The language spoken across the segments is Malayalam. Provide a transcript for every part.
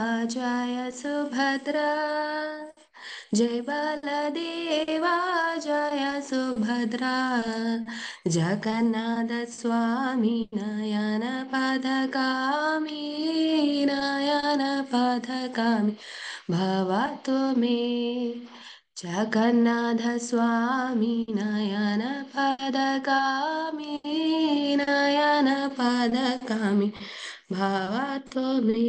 जय सुभद्रा जय बलदेवा जय सुभद्रा जगन्नाथ स्वामी नयन पदकामी नयन पदकामी भवतु मे जगन्नाथ स्वामी नयन पदकामी नयन पदकामी भवतु मे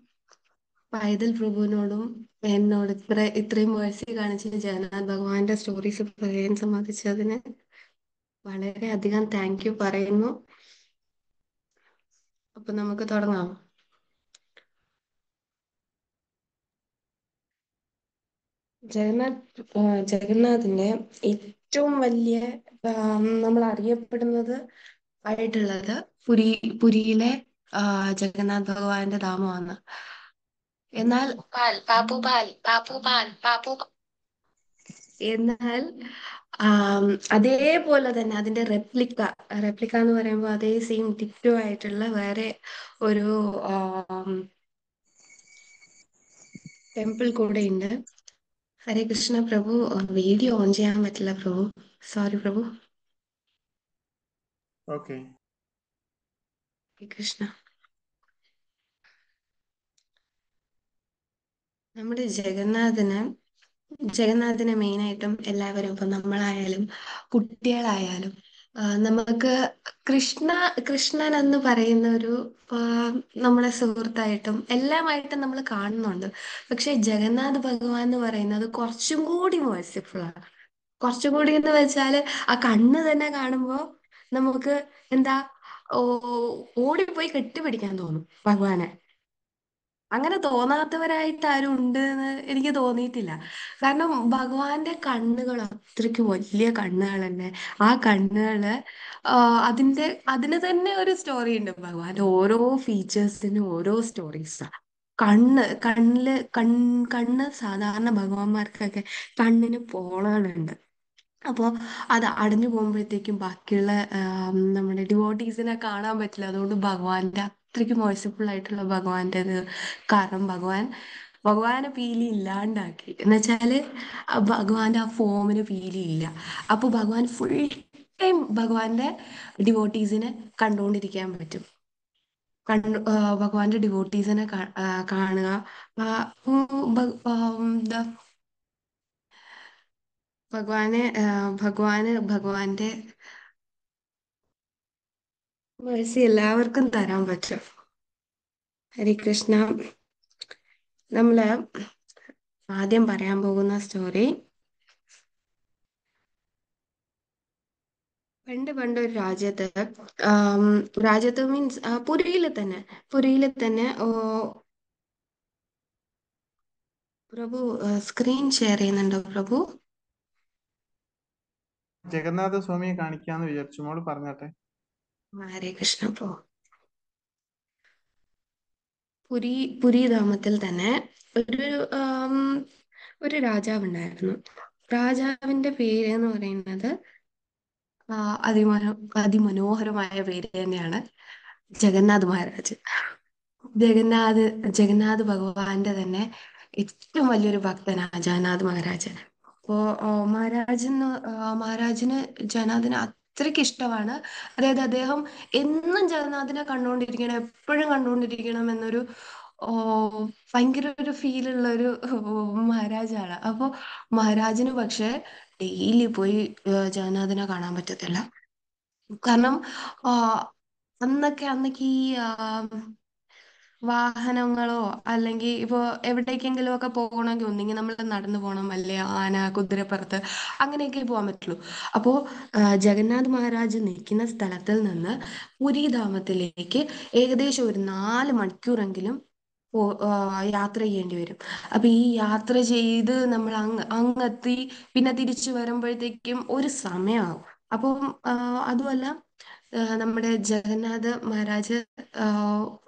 പൈതൽ പ്രഭുവിനോടും എന്നോട് ഇത്ര ഇത്രയും മേഴ്സി കാണിച്ച ജഗന്നാഥ് ഭഗവാന്റെ സ്റ്റോറീസ് പറയാൻ സമ്മതിച്ചതിന് അധികം താങ്ക് യു പറയുന്നു അപ്പൊ നമുക്ക് തുടങ്ങാം ജഗന്നാഥ് ജഗന്നാഥിന്റെ ഏറ്റവും വലിയ നമ്മൾ അറിയപ്പെടുന്നത് ആയിട്ടുള്ളത് പുരി പുരിയിലെ ജഗന്നാഥ് ഭഗവാന്റെ ധാമമാണ് എന്നാൽ എന്നാൽ അതേപോലെ തന്നെ അതിന്റെ റെപ്ലിക്ക റെപ്ലിക്ക എന്ന് പറയുമ്പോൾ അതേ സെയിം ഡിറ്റോ ആയിട്ടുള്ള വേറെ ഒരു ടെമ്പിൾ കൂടെ ഉണ്ട് ഹരേ കൃഷ്ണ പ്രഭു വീഡിയോ ഓൺ ചെയ്യാൻ പറ്റില്ല പ്രഭു സോറി പ്രഭു ഓക്കെ കൃഷ്ണ നമ്മുടെ ജഗന്നാഥന് ജഗന്നാഥനെ മെയിനായിട്ടും എല്ലാവരും ഇപ്പൊ നമ്മളായാലും കുട്ടികളായാലും നമുക്ക് കൃഷ്ണ കൃഷ്ണൻ എന്ന് പറയുന്ന ഒരു നമ്മുടെ സുഹൃത്തായിട്ടും എല്ലാമായിട്ടും നമ്മൾ കാണുന്നുണ്ട് പക്ഷെ ജഗന്നാഥ് ഭഗവാൻ എന്ന് പറയുന്നത് കുറച്ചും കൂടി മേഴ്സിഫുൾ ആണ് കുറച്ചും കൂടി എന്ന് വെച്ചാൽ ആ കണ്ണ് തന്നെ കാണുമ്പോൾ നമുക്ക് എന്താ ഓടിപ്പോയി കെട്ടിപ്പിടിക്കാൻ തോന്നും ഭഗവാനെ അങ്ങനെ തോന്നാത്തവരായിട്ട് ആരും ഉണ്ട് എന്ന് എനിക്ക് തോന്നിയിട്ടില്ല കാരണം ഭഗവാന്റെ കണ്ണുകൾ അത്രയ്ക്ക് വലിയ കണ്ണുകൾ തന്നെ ആ കണ്ണുകള് അതിന്റെ അതിന് തന്നെ ഒരു സ്റ്റോറി ഉണ്ട് ഭഗവാന്റെ ഓരോ ഫീച്ചേഴ്സിനും ഓരോ സ്റ്റോറീസാ കണ്ണ് കണ്ണില് കൺ കണ്ണ് സാധാരണ ഭഗവാന്മാർക്കൊക്കെ കണ്ണിന് പോളുകളുണ്ട് അപ്പോൾ അത് അടഞ്ഞു പോകുമ്പോഴത്തേക്കും ബാക്കിയുള്ള നമ്മുടെ ഡിവോട്ടീസിനെ കാണാൻ പറ്റില്ല അതുകൊണ്ട് ഭഗവാന്റെ അത്രയ്ക്ക് വോയിസബിൾ ആയിട്ടുള്ള ഭഗവാന്റെ ഇത് കാരണം ഭഗവാൻ ഭഗവാനെ പീലി ഇല്ലാണ്ടാക്കി എന്നുവെച്ചാല് ഭഗവാന്റെ ആ ഫോമിന് പീലി ഇല്ല അപ്പൊ ഭഗവാൻ ഫുൾ ടൈം ഭഗവാന്റെ ഡിവോട്ടീസിനെ കണ്ടുകൊണ്ടിരിക്കാൻ പറ്റും കണ്ടു ഭഗവാന്റെ ഡിവോട്ടീസിനെ കാണുക ഭഗവാനെ ഭഗവാന് ഭഗവാന്റെ മേഴ്സി എല്ലാവർക്കും തരാൻ പറ്റും ഹരികൃഷ്ണ നമ്മള് ആദ്യം പറയാൻ പോകുന്ന സ്റ്റോറി പണ്ട് പണ്ട് ഒരു രാജ്യത്ത് രാജ്യത്ത് മീൻസ് പുരിയിൽ തന്നെ പുരിയിൽ തന്നെ പ്രഭു സ്ക്രീൻ ഷെയർ ചെയ്യുന്നുണ്ടോ പ്രഭു ജഗന്നാഥ സ്വാമിയെ കാണിക്കാന്ന് വിചാരിച്ചു മോള് പറഞ്ഞാട്ടെ ഹരേ കൃഷ്ണ പ്രോ പുരി പുരി ധാമത്തിൽ തന്നെ ഒരു ഒരു രാജാവ് ഉണ്ടായിരുന്നു രാജാവിന്റെ പേര് എന്ന് പറയുന്നത് അതിമനോ അതിമനോഹരമായ പേര് തന്നെയാണ് ജഗന്നാഥ് മഹാരാജ് ജഗന്നാഥ് ജഗന്നാഥ് ഭഗവാന്റെ തന്നെ ഏറ്റവും വലിയൊരു ഭക്തനാണ് ജഗന്നാഥ് മഹാരാജ് അപ്പോ മഹാരാജന് മഹാരാജന് ജനാഥിന് അത്രയ്ക്ക് ഇഷ്ടമാണ് അതായത് അദ്ദേഹം എന്നും ജഗന്നാഥിനെ കണ്ടുകൊണ്ടിരിക്കണം എപ്പോഴും കണ്ടുകൊണ്ടിരിക്കണം എന്നൊരു ഓ ഭയങ്കര ഒരു ഉള്ള ഒരു മഹാരാജാണ് അപ്പോൾ മഹാരാജിന് പക്ഷെ ഡെയിലി പോയി ജഗന്നാഥിനെ കാണാൻ പറ്റത്തില്ല കാരണം അന്നൊക്കെ അന്നൊക്കെ ഈ വാഹനങ്ങളോ അല്ലെങ്കിൽ ഇപ്പൊ എവിടേക്കെങ്കിലും ഒക്കെ പോകണമെങ്കിൽ ഒന്നെങ്കിൽ നമ്മൾ നടന്നു പോകണം അല്ലേ ആന കുതിരപ്പുറത്ത് അങ്ങനെയൊക്കെ പോകാൻ പറ്റുള്ളൂ അപ്പോ ജഗന്നാഥ് മഹാരാജ് നിൽക്കുന്ന സ്ഥലത്തിൽ നിന്ന് പുരിധാമത്തിലേക്ക് ഏകദേശം ഒരു നാല് മണിക്കൂറെങ്കിലും യാത്ര ചെയ്യേണ്ടി വരും അപ്പൊ ഈ യാത്ര ചെയ്ത് നമ്മൾ അങ് അങ്ങെത്തി പിന്നെ തിരിച്ചു വരുമ്പോഴത്തേക്കും ഒരു സമയമാകും അപ്പം അതുമല്ല നമ്മുടെ ജഗന്നാഥ് മഹാരാജ്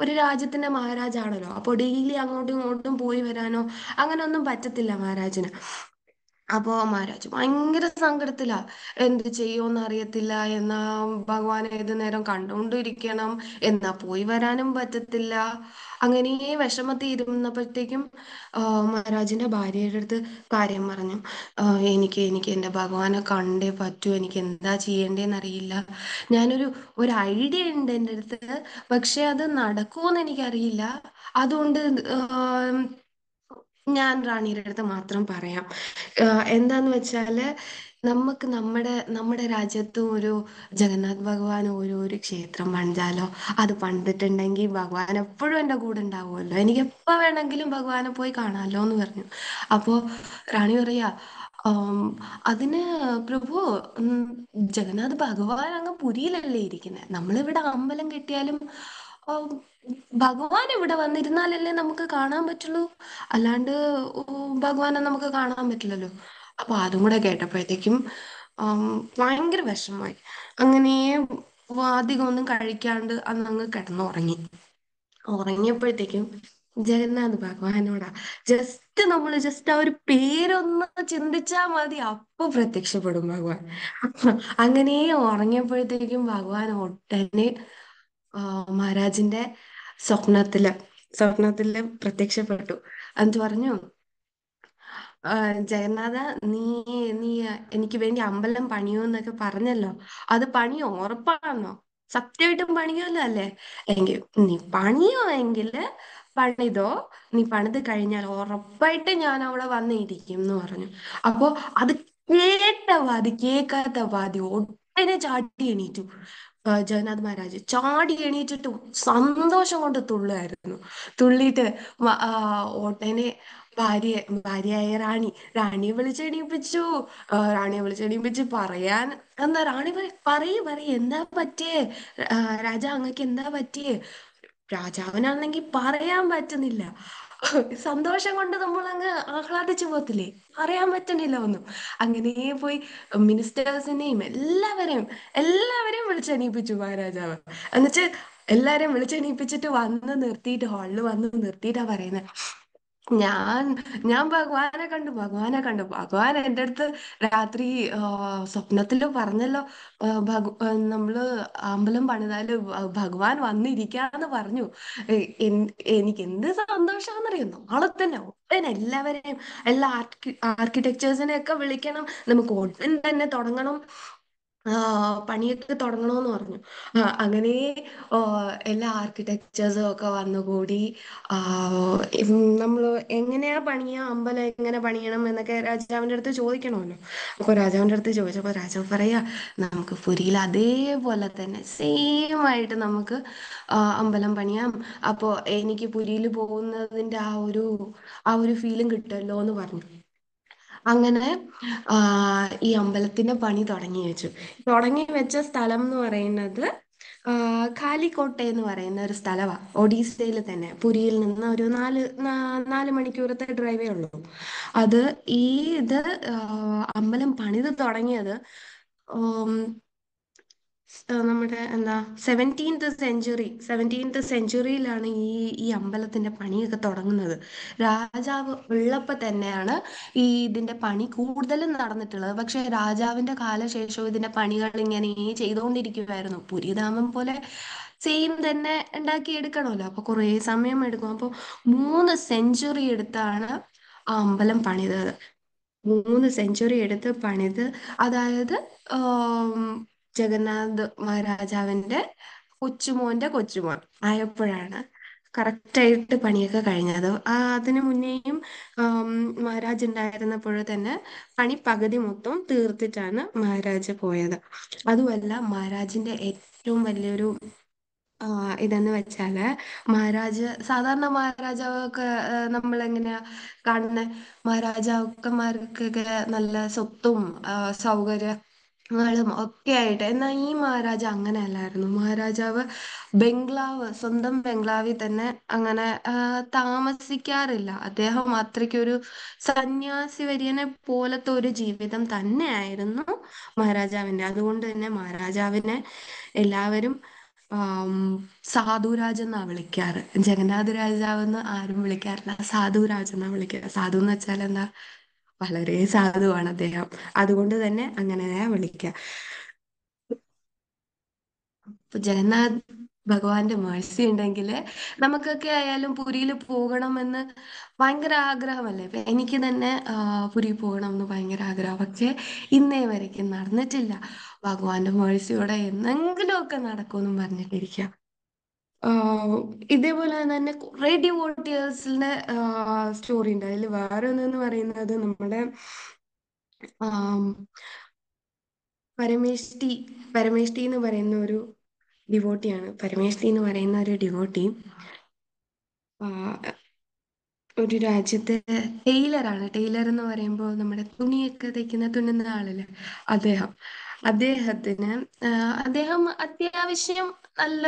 ഒരു രാജ്യത്തിന്റെ മഹാരാജാണല്ലോ അപ്പൊ ഡെയിലി അങ്ങോട്ടും ഇങ്ങോട്ടും പോയി വരാനോ അങ്ങനെ ഒന്നും പറ്റത്തില്ല മഹാരാജിന് അപ്പോ മഹാരാജ് ഭയങ്കര സങ്കടത്തിലാ എന്ത് ചെയ്യുമെന്ന് അറിയത്തില്ല എന്നാ ഭഗവാൻ ഏത് നേരം കണ്ടുകൊണ്ടിരിക്കണം എന്നാ പോയി വരാനും പറ്റത്തില്ല അങ്ങനെ വിഷമത്തി ഇരുന്നപ്പോഴത്തേക്കും മഹാരാജിന്റെ ഭാര്യയുടെ അടുത്ത് കാര്യം പറഞ്ഞു എനിക്ക് എനിക്ക് എന്റെ ഭഗവാനെ കണ്ടേ പറ്റൂ എനിക്ക് എന്താ ചെയ്യേണ്ടതെന്ന് അറിയില്ല ഞാനൊരു ഒരു ഐഡിയ ഉണ്ട് എൻ്റെ അടുത്ത് പക്ഷെ അത് നടക്കുമെന്ന് എനിക്കറിയില്ല അതുകൊണ്ട് ഞാൻ റാണിയുടെ അടുത്ത് മാത്രം പറയാം എന്താന്ന് വെച്ചാല് നമുക്ക് നമ്മുടെ നമ്മുടെ രാജ്യത്തും ഒരു ജഗന്നാഥ് ഭഗവാൻ ഓരോ ഒരു ക്ഷേത്രം പണിതാലോ അത് പണിതിട്ടുണ്ടെങ്കിൽ ഭഗവാൻ എപ്പോഴും എൻ്റെ കൂടെ ഉണ്ടാവുമല്ലോ എനിക്ക് എപ്പോൾ വേണമെങ്കിലും ഭഗവാനെ പോയി കാണാമല്ലോ എന്ന് പറഞ്ഞു അപ്പോൾ റാണി പറയാ അതിന് പ്രഭു ജഗന്നാഥ് ഭഗവാൻ അങ്ങ് പുരിയിലല്ലേ ഇരിക്കുന്നത് നമ്മളിവിടെ അമ്പലം കെട്ടിയാലും ഭഗവാൻ ഇവിടെ വന്നിരുന്നാലല്ലേ നമുക്ക് കാണാൻ പറ്റുള്ളൂ അല്ലാണ്ട് ഭഗവാനെ നമുക്ക് കാണാൻ പറ്റില്ലല്ലോ അപ്പൊ അതും കൂടെ കേട്ടപ്പോഴത്തേക്കും ഭയങ്കര വിഷമായി അങ്ങനെ അധികം ഒന്നും കഴിക്കാണ്ട് അന്ന് അങ്ങ് കിടന്നുറങ്ങി ഉറങ്ങിയപ്പോഴത്തേക്കും ജഗന്നാഥ് ഭഗവാനോടാ ജസ്റ്റ് നമ്മൾ ജസ്റ്റ് ആ ഒരു പേരൊന്ന് ചിന്തിച്ചാ മതി അപ്പൊ പ്രത്യക്ഷപ്പെടും ഭഗവാൻ അങ്ങനെ ഉറങ്ങിയപ്പോഴത്തേക്കും ഭഗവാൻ ഒട്ടനെ മഹാരാജിന്റെ സ്വപ്നത്തില് സ്വപ്നത്തില് പ്രത്യക്ഷപ്പെട്ടു എന്നിട്ട് പറഞ്ഞു ജഗന്നാഥ നീ നീ എനിക്ക് വേണ്ടി അമ്പലം പണിയോ എന്നൊക്കെ പറഞ്ഞല്ലോ അത് പണിയോ ഉറപ്പാണോ സത്യമായിട്ടും പണിയോല്ലോ അല്ലേ എങ്കിൽ നീ പണിയോ എങ്കില് പണിതോ നീ പണിത് കഴിഞ്ഞാൽ ഉറപ്പായിട്ട് ഞാൻ അവിടെ വന്നിരിക്കും എന്ന് പറഞ്ഞു അപ്പോ അത് കേട്ട വാതി കേൾക്കാത്ത വാതി അതിനെ ചാടി എണീറ്റു ജഗന്നാഥ് മഹാരാജ് ചാടി എണീറ്റിട്ട് സന്തോഷം കൊണ്ട് തുള്ളുമായിരുന്നു തുള്ളിയിട്ട് ഓട്ടനെ ഭാര്യ ഭാര്യയായ റാണി റാണിയെ വിളിച്ചെണീപ്പിച്ചു റാണിയെ വിളിച്ചെണീപ്പിച്ച് പറയാൻ എന്താ റാണി പറയു പറയു എന്താ പറ്റിയേ രാജാ അങ്ങക്ക് എന്താ പറ്റിയേ രാജാവിനാണെങ്കിൽ പറയാൻ പറ്റുന്നില്ല സന്തോഷം കൊണ്ട് നമ്മൾ അങ്ങ് ആഹ്ലാദിച്ചു പോകത്തില്ലേ അറിയാൻ പറ്റണില്ല ഒന്നും അങ്ങനെ പോയി മിനിസ്റ്റേഴ്സിനെയും എല്ലാവരെയും എല്ലാവരെയും വിളിച്ചെണീപ്പിച്ചു മഹാരാജാവ് എന്നുവെച്ച് എല്ലാരെയും വിളിച്ചെണീപ്പിച്ചിട്ട് വന്ന് നിർത്തിയിട്ട് ഹാളിൽ വന്ന് നിർത്തിയിട്ടാ പറയുന്നത് ഞാൻ ഞാൻ ഭഗവാനെ കണ്ടു ഭഗവാനെ കണ്ടു ഭഗവാൻ എൻ്റെ അടുത്ത് രാത്രി സ്വപ്നത്തിൽ സ്വപ്നത്തില് പറഞ്ഞല്ലോ ഭഗ- നമ്മള് അമ്പലം പണിതാല് ഭഗവാൻ വന്നിരിക്കാന്ന് പറഞ്ഞു എനിക്ക് എന്ത് അറിയുന്നു നാളെ തന്നെ ഉടനെ എല്ലാവരെയും എല്ലാ ആർക്കി ആർക്കിടെക്ചേഴ്സിനെ ഒക്കെ വിളിക്കണം നമുക്ക് ഉടൻ തന്നെ തുടങ്ങണം പണിയൊക്കെ തുടങ്ങണമെന്ന് പറഞ്ഞു. അങ്ങനെ എല്ലാ ആർക്കിടെക്ചേഴ്സും ഒക്കെ വന്നുകൂടി കൂടി നമ്മൾ എങ്ങനെയാ പണിയാ അമ്പലം എങ്ങനെ പണിയണം എന്നൊക്കെ രാജാവിൻ്റെ അടുത്ത് ചോദിക്കണമല്ലോ. അപ്പോൾ രാജാവിൻ്റെ അടുത്ത് ചോദിച്ചപ്പോൾ രാജാവ് പറയാ നമുക്ക് പുരിയിൽ അതേപോലെ തന്നെ സെയിം ആയിട്ട് നമുക്ക് അമ്പലം പണിയാം. അപ്പോൾ എനിക്ക് പുരിയിൽ പോകുന്നതിൻ്റെ ആ ഒരു ആ ഒരു ഫീലും കിട്ടുമല്ലോ എന്ന് പറഞ്ഞു. അങ്ങനെ ഈ അമ്പലത്തിന്റെ പണി തുടങ്ങി വെച്ചു തുടങ്ങി വെച്ച സ്ഥലം എന്ന് പറയുന്നത് കാലിക്കോട്ടെ എന്ന് പറയുന്ന ഒരു സ്ഥലമാണ് ഒഡീസയിൽ തന്നെ പുരിയിൽ നിന്ന് ഒരു നാല് നാല് മണിക്കൂറത്തെ ഡ്രൈവേ ഉള്ളൂ അത് ഈ ഇത് അമ്പലം പണിത് തുടങ്ങിയത് നമ്മുടെ എന്താ സെവൻറ്റീൻത്ത് സെഞ്ചുറി സെവൻറ്റീൻത്ത് സെഞ്ചുറിയിലാണ് ഈ ഈ അമ്പലത്തിന്റെ പണിയൊക്കെ തുടങ്ങുന്നത് രാജാവ് ഉള്ളപ്പോൾ തന്നെയാണ് ഈ ഇതിന്റെ പണി കൂടുതലും നടന്നിട്ടുള്ളത് പക്ഷെ രാജാവിന്റെ കാലശേഷവും ഇതിന്റെ പണികൾ ഇങ്ങനെ ചെയ്തുകൊണ്ടിരിക്കുമായിരുന്നു പുരിധാമം പോലെ സെയിം തന്നെ എടുക്കണമല്ലോ അപ്പൊ കുറേ സമയം എടുക്കും അപ്പോൾ മൂന്ന് സെഞ്ചുറി എടുത്താണ് ആ അമ്പലം പണിതത് മൂന്ന് സെഞ്ചുറി എടുത്ത് പണിത് അതായത് ജഗന്നാഥ് മഹാരാജാവിന്റെ കൊച്ചുമോന്റെ കൊച്ചുമോൻ ആയപ്പോഴാണ് കറക്റ്റായിട്ട് പണിയൊക്കെ കഴിഞ്ഞത് അതിനു മുന്നേയും മഹാരാജ് ഉണ്ടായിരുന്നപ്പോൾ തന്നെ പണി പകുതി മൊത്തം തീർത്തിട്ടാണ് മഹാരാജ് പോയത് അതുമല്ല മഹാരാജിന്റെ ഏറ്റവും വലിയൊരു ഇതെന്ന് വെച്ചാല് മഹാരാജ് സാധാരണ മഹാരാജാവൊക്കെ നമ്മൾ എങ്ങനെയാ കാണുന്ന മഹാരാജാക്കന്മാർക്കൊക്കെ നല്ല സ്വത്തും സൗകര്യ ളും ഒക്കെ ആയിട്ട് എന്നാൽ ഈ മഹാരാജ അല്ലായിരുന്നു മഹാരാജാവ് ബംഗ്ലാവ് സ്വന്തം ബംഗ്ലാവിൽ തന്നെ അങ്ങനെ താമസിക്കാറില്ല അദ്ദേഹം അത്രയ്ക്കൊരു സന്യാസി വര്യനെ പോലത്തെ ഒരു ജീവിതം തന്നെയായിരുന്നു മഹാരാജാവിന്റെ അതുകൊണ്ട് തന്നെ മഹാരാജാവിനെ എല്ലാവരും സാധുരാജ് എന്നാ വിളിക്കാറ് ജഗന്നാഥ രാജാവ് എന്ന് ആരും വിളിക്കാറില്ല സാധുരാജ് എന്നാ വിളിക്കുക സാധു എന്ന് വെച്ചാൽ എന്താ വളരെ സാധുവാണ് അദ്ദേഹം അതുകൊണ്ട് തന്നെ അങ്ങനെ ഞാൻ വിളിക്ക ജഗന്നാഥ് ഭഗവാന്റെ മേഴ്സി ഉണ്ടെങ്കിൽ നമുക്കൊക്കെ ആയാലും പുരിയിൽ പോകണമെന്ന് ഭയങ്കര ആഗ്രഹമല്ലേ ഇപ്പൊ എനിക്ക് തന്നെ പുരി പോകണം എന്ന് ഭയങ്കര ആഗ്രഹം പക്ഷെ ഇന്നേ വരയ്ക്കും നടന്നിട്ടില്ല ഭഗവാന്റെ മേഴ്സിയോടെ ഒക്കെ നടക്കുമെന്നും പറഞ്ഞിട്ടിരിക്കുക ഇതേപോലെ തന്നെ കുറേ ഡിവോട്ടേഴ്സിന്റെ സ്റ്റോറി ഉണ്ട് അതിൽ വേറെ ഒന്നെന്ന് പറയുന്നത് നമ്മുടെ പരമേഷ് ടി ടി എന്ന് പറയുന്ന ഒരു ഡിവോട്ടിയാണ് പരമേഷ് ടി എന്ന് പറയുന്ന ഒരു ഡിവോട്ടി ഒരു രാജ്യത്തെ ടൈലറാണ് ടൈലർ എന്ന് പറയുമ്പോൾ നമ്മുടെ തുണിയൊക്കെ തയ്ക്കുന്ന തുന്നുന്ന ആളല്ലേ അദ്ദേഹം അദ്ദേഹത്തിന് അദ്ദേഹം അത്യാവശ്യം നല്ല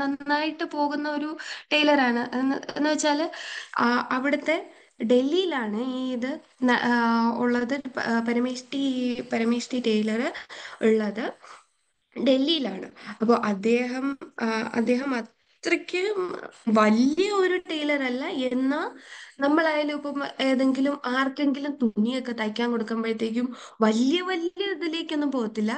നന്നായിട്ട് പോകുന്ന ഒരു ടൈലറാണ് എന്ന് വെച്ചാല് അവിടുത്തെ ഡൽഹിയിലാണ് ഈ ഇത് ഉള്ളത് പരമേഷ്ടി പരമേഷ്ടി ടൈലർ ഉള്ളത് ഡൽഹിയിലാണ് അപ്പോൾ അദ്ദേഹം അദ്ദേഹം അത്രയ്ക്ക് വലിയ ഒരു ടൈലർ അല്ല എന്നാ നമ്മളായാലും ഇപ്പം ഏതെങ്കിലും ആർക്കെങ്കിലും തുണിയൊക്കെ തയ്ക്കാൻ കൊടുക്കുമ്പോഴത്തേക്കും വലിയ വലിയ ഇതിലേക്കൊന്നും പോകത്തില്ല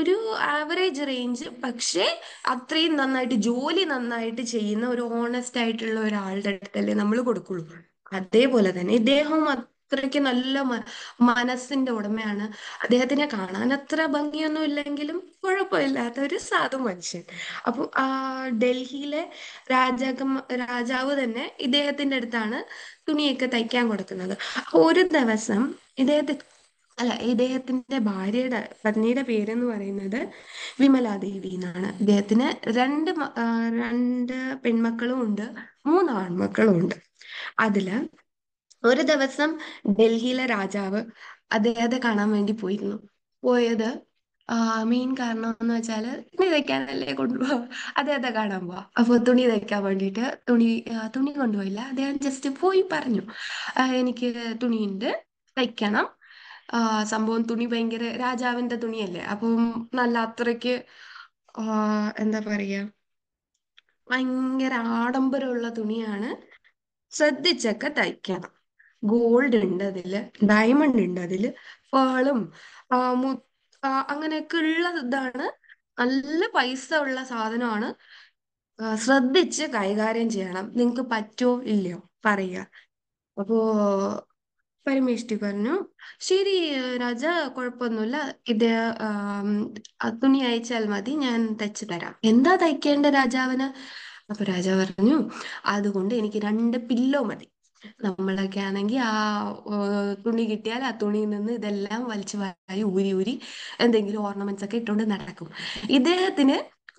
ഒരു ആവറേജ് റേഞ്ച് പക്ഷേ അത്രയും നന്നായിട്ട് ജോലി നന്നായിട്ട് ചെയ്യുന്ന ഒരു ഓണസ്റ്റ് ആയിട്ടുള്ള ഒരാളുടെ അടുത്തല്ലേ നമ്മൾ കൊടുക്കുള്ളൂ അതേപോലെ തന്നെ ഇദ്ദേഹവും അത്രയ്ക്ക് നല്ല മനസ്സിന്റെ ഉടമയാണ് അദ്ദേഹത്തിനെ കാണാൻ അത്ര ഭംഗിയൊന്നും ഇല്ലെങ്കിലും കുഴപ്പമില്ലാത്ത ഒരു സാധു മനുഷ്യൻ അപ്പൊ ആ ഡൽഹിയിലെ രാജാക്കന്മ രാജാവ് തന്നെ ഇദ്ദേഹത്തിന്റെ അടുത്താണ് തുണിയൊക്കെ തയ്ക്കാൻ കൊടുക്കുന്നത് ഒരു ദിവസം ഇദ്ദേഹത്തെ അല്ല ഇദ്ദേഹത്തിന്റെ ഭാര്യയുടെ പത്നിയുടെ പേരെന്ന് പറയുന്നത് വിമലാദേവി എന്നാണ് ഇദ്ദേഹത്തിന് രണ്ട് രണ്ട് പെൺമക്കളും ഉണ്ട് മൂന്ന് ആൺമക്കളും ഉണ്ട് അതില് ഒരു ദിവസം ഡൽഹിയിലെ രാജാവ് അദ്ദേഹത്തെ കാണാൻ വേണ്ടി പോയിരുന്നു പോയത് മെയിൻ കാരണം എന്ന് വെച്ചാല് തുണി തയ്ക്കാനല്ലേ കൊണ്ടുപോവാ അദ്ദേഹത്തെ കാണാൻ പോവാ അപ്പൊ തുണി തയ്ക്കാൻ വേണ്ടിട്ട് തുണി തുണി കൊണ്ടുപോയില്ല അദ്ദേഹം ജസ്റ്റ് പോയി പറഞ്ഞു എനിക്ക് തുണിയുണ്ട് തയ്ക്കണം സംഭവം തുണി ഭയങ്കര രാജാവിന്റെ തുണിയല്ലേ അപ്പം നല്ല അത്രയ്ക്ക് എന്താ പറയാ ഭയങ്കര ആഡംബരമുള്ള തുണിയാണ് ശ്രദ്ധിച്ചൊക്കെ തയ്ക്കണം ഗോൾഡ് ഉണ്ട് അതില് ഡയമണ്ട് ഉണ്ട് അതില് പേളും അങ്ങനെയൊക്കെ ഉള്ള ഇതാണ് നല്ല പൈസ ഉള്ള സാധനമാണ് ശ്രദ്ധിച്ച് കൈകാര്യം ചെയ്യണം നിങ്ങക്ക് പറ്റുമോ ഇല്ലയോ പറയുക അപ്പോ പരമേഷ്ടി പറഞ്ഞു ശരി രാജ കുഴപ്പമൊന്നുമില്ല ഇത് തുണി അയച്ചാൽ മതി ഞാൻ തയ്ച്ചു തരാം എന്താ തയ്ക്കേണ്ട രാജാവിന് അപ്പൊ രാജാവ് പറഞ്ഞു അതുകൊണ്ട് എനിക്ക് രണ്ട് പില്ലോ മതി നമ്മളൊക്കെ ആണെങ്കിൽ ആ തുണി കിട്ടിയാൽ ആ തുണിയിൽ നിന്ന് ഇതെല്ലാം വലിച്ചു വാരി ഊരി ഊരി എന്തെങ്കിലും ഓർണമെന്റ്സ് ഒക്കെ ഇട്ടുകൊണ്ട് നടക്കും ഇദ്ദേഹത്തിന്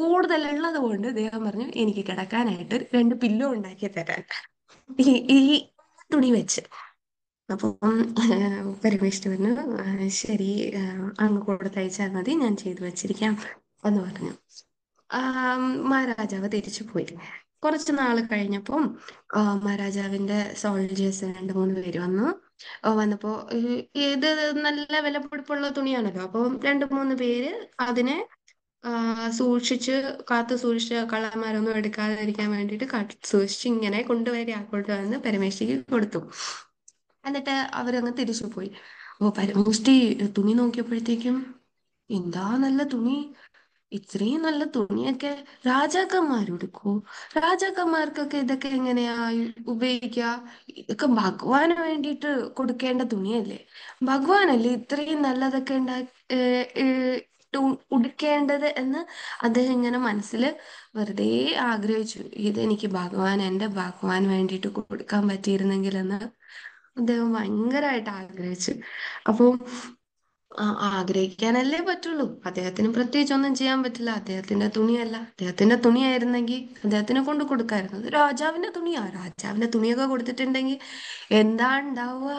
ഉള്ളത് കൊണ്ട് ഇദ്ദേഹം പറഞ്ഞു എനിക്ക് കിടക്കാനായിട്ട് രണ്ട് പില്ലോ ഉണ്ടാക്കി തരാൻ ഈ ഈ തുണി വെച്ച് അപ്പം പരമേഷ്ണി പറഞ്ഞു ശരി അങ്ങ് കൊടുത്തയച്ചാൽ മതി ഞാൻ ചെയ്തു വെച്ചിരിക്കാം എന്ന് പറഞ്ഞു മഹാരാജാവ് തിരിച്ചു പോയി കുറച്ച് നാൾ കഴിഞ്ഞപ്പം മഹാരാജാവിന്റെ സോൾജേഴ്സ് രണ്ട് മൂന്ന് പേര് വന്നു വന്നപ്പോ ഇത് നല്ല വിലപിടിപ്പുള്ള തുണിയാണല്ലോ അപ്പൊ രണ്ട് മൂന്ന് പേര് അതിനെ സൂക്ഷിച്ച് കാത്തു സൂക്ഷിച്ച് കള്ളന്മാരൊന്നും എടുക്കാതിരിക്കാൻ വേണ്ടിട്ട് കാത്തു സൂക്ഷിച്ച് ഇങ്ങനെ കൊണ്ടുവരി ആക്കോട്ട് വന്ന് പരമേശ്വരിക്ക് കൊടുത്തു എന്നിട്ട് അവരങ്ങ് തിരിച്ചു പോയി അപ്പൊ പരമേശ്വരി തുണി നോക്കിയപ്പോഴത്തേക്കും എന്താ നല്ല തുണി ഇത്രയും നല്ല തുണിയൊക്കെ രാജാക്കന്മാരുടുക്കോ രാജാക്കന്മാർക്കൊക്കെ ഇതൊക്കെ എങ്ങനെയാ ഉപയോഗിക്കുക ഇതൊക്കെ ഭഗവാന് വേണ്ടിയിട്ട് കൊടുക്കേണ്ട തുണിയല്ലേ ഭഗവാനല്ലേ ഇത്രയും നല്ലതൊക്കെ ഉണ്ടാ ഉടുക്കേണ്ടത് എന്ന് അദ്ദേഹം ഇങ്ങനെ മനസ്സിൽ വെറുതെ ആഗ്രഹിച്ചു ഇതെനിക്ക് ഭഗവാൻ എൻ്റെ ഭഗവാൻ വേണ്ടിയിട്ട് കൊടുക്കാൻ പറ്റിയിരുന്നെങ്കിൽ എന്ന് അദ്ദേഹം ഭയങ്കരമായിട്ട് ആഗ്രഹിച്ചു അപ്പോൾ ആഗ്രഹിക്കാനല്ലേ പറ്റുള്ളൂ അദ്ദേഹത്തിന് പ്രത്യേകിച്ച് ഒന്നും ചെയ്യാൻ പറ്റില്ല അദ്ദേഹത്തിന്റെ തുണിയല്ല അദ്ദേഹത്തിന്റെ തുണിയായിരുന്നെങ്കിൽ അദ്ദേഹത്തിനെ കൊണ്ട് കൊടുക്കായിരുന്നു രാജാവിന്റെ തുണിയാ രാജാവിന്റെ തുണിയൊക്കെ കൊടുത്തിട്ടുണ്ടെങ്കിൽ എന്താ ഉണ്ടാവുക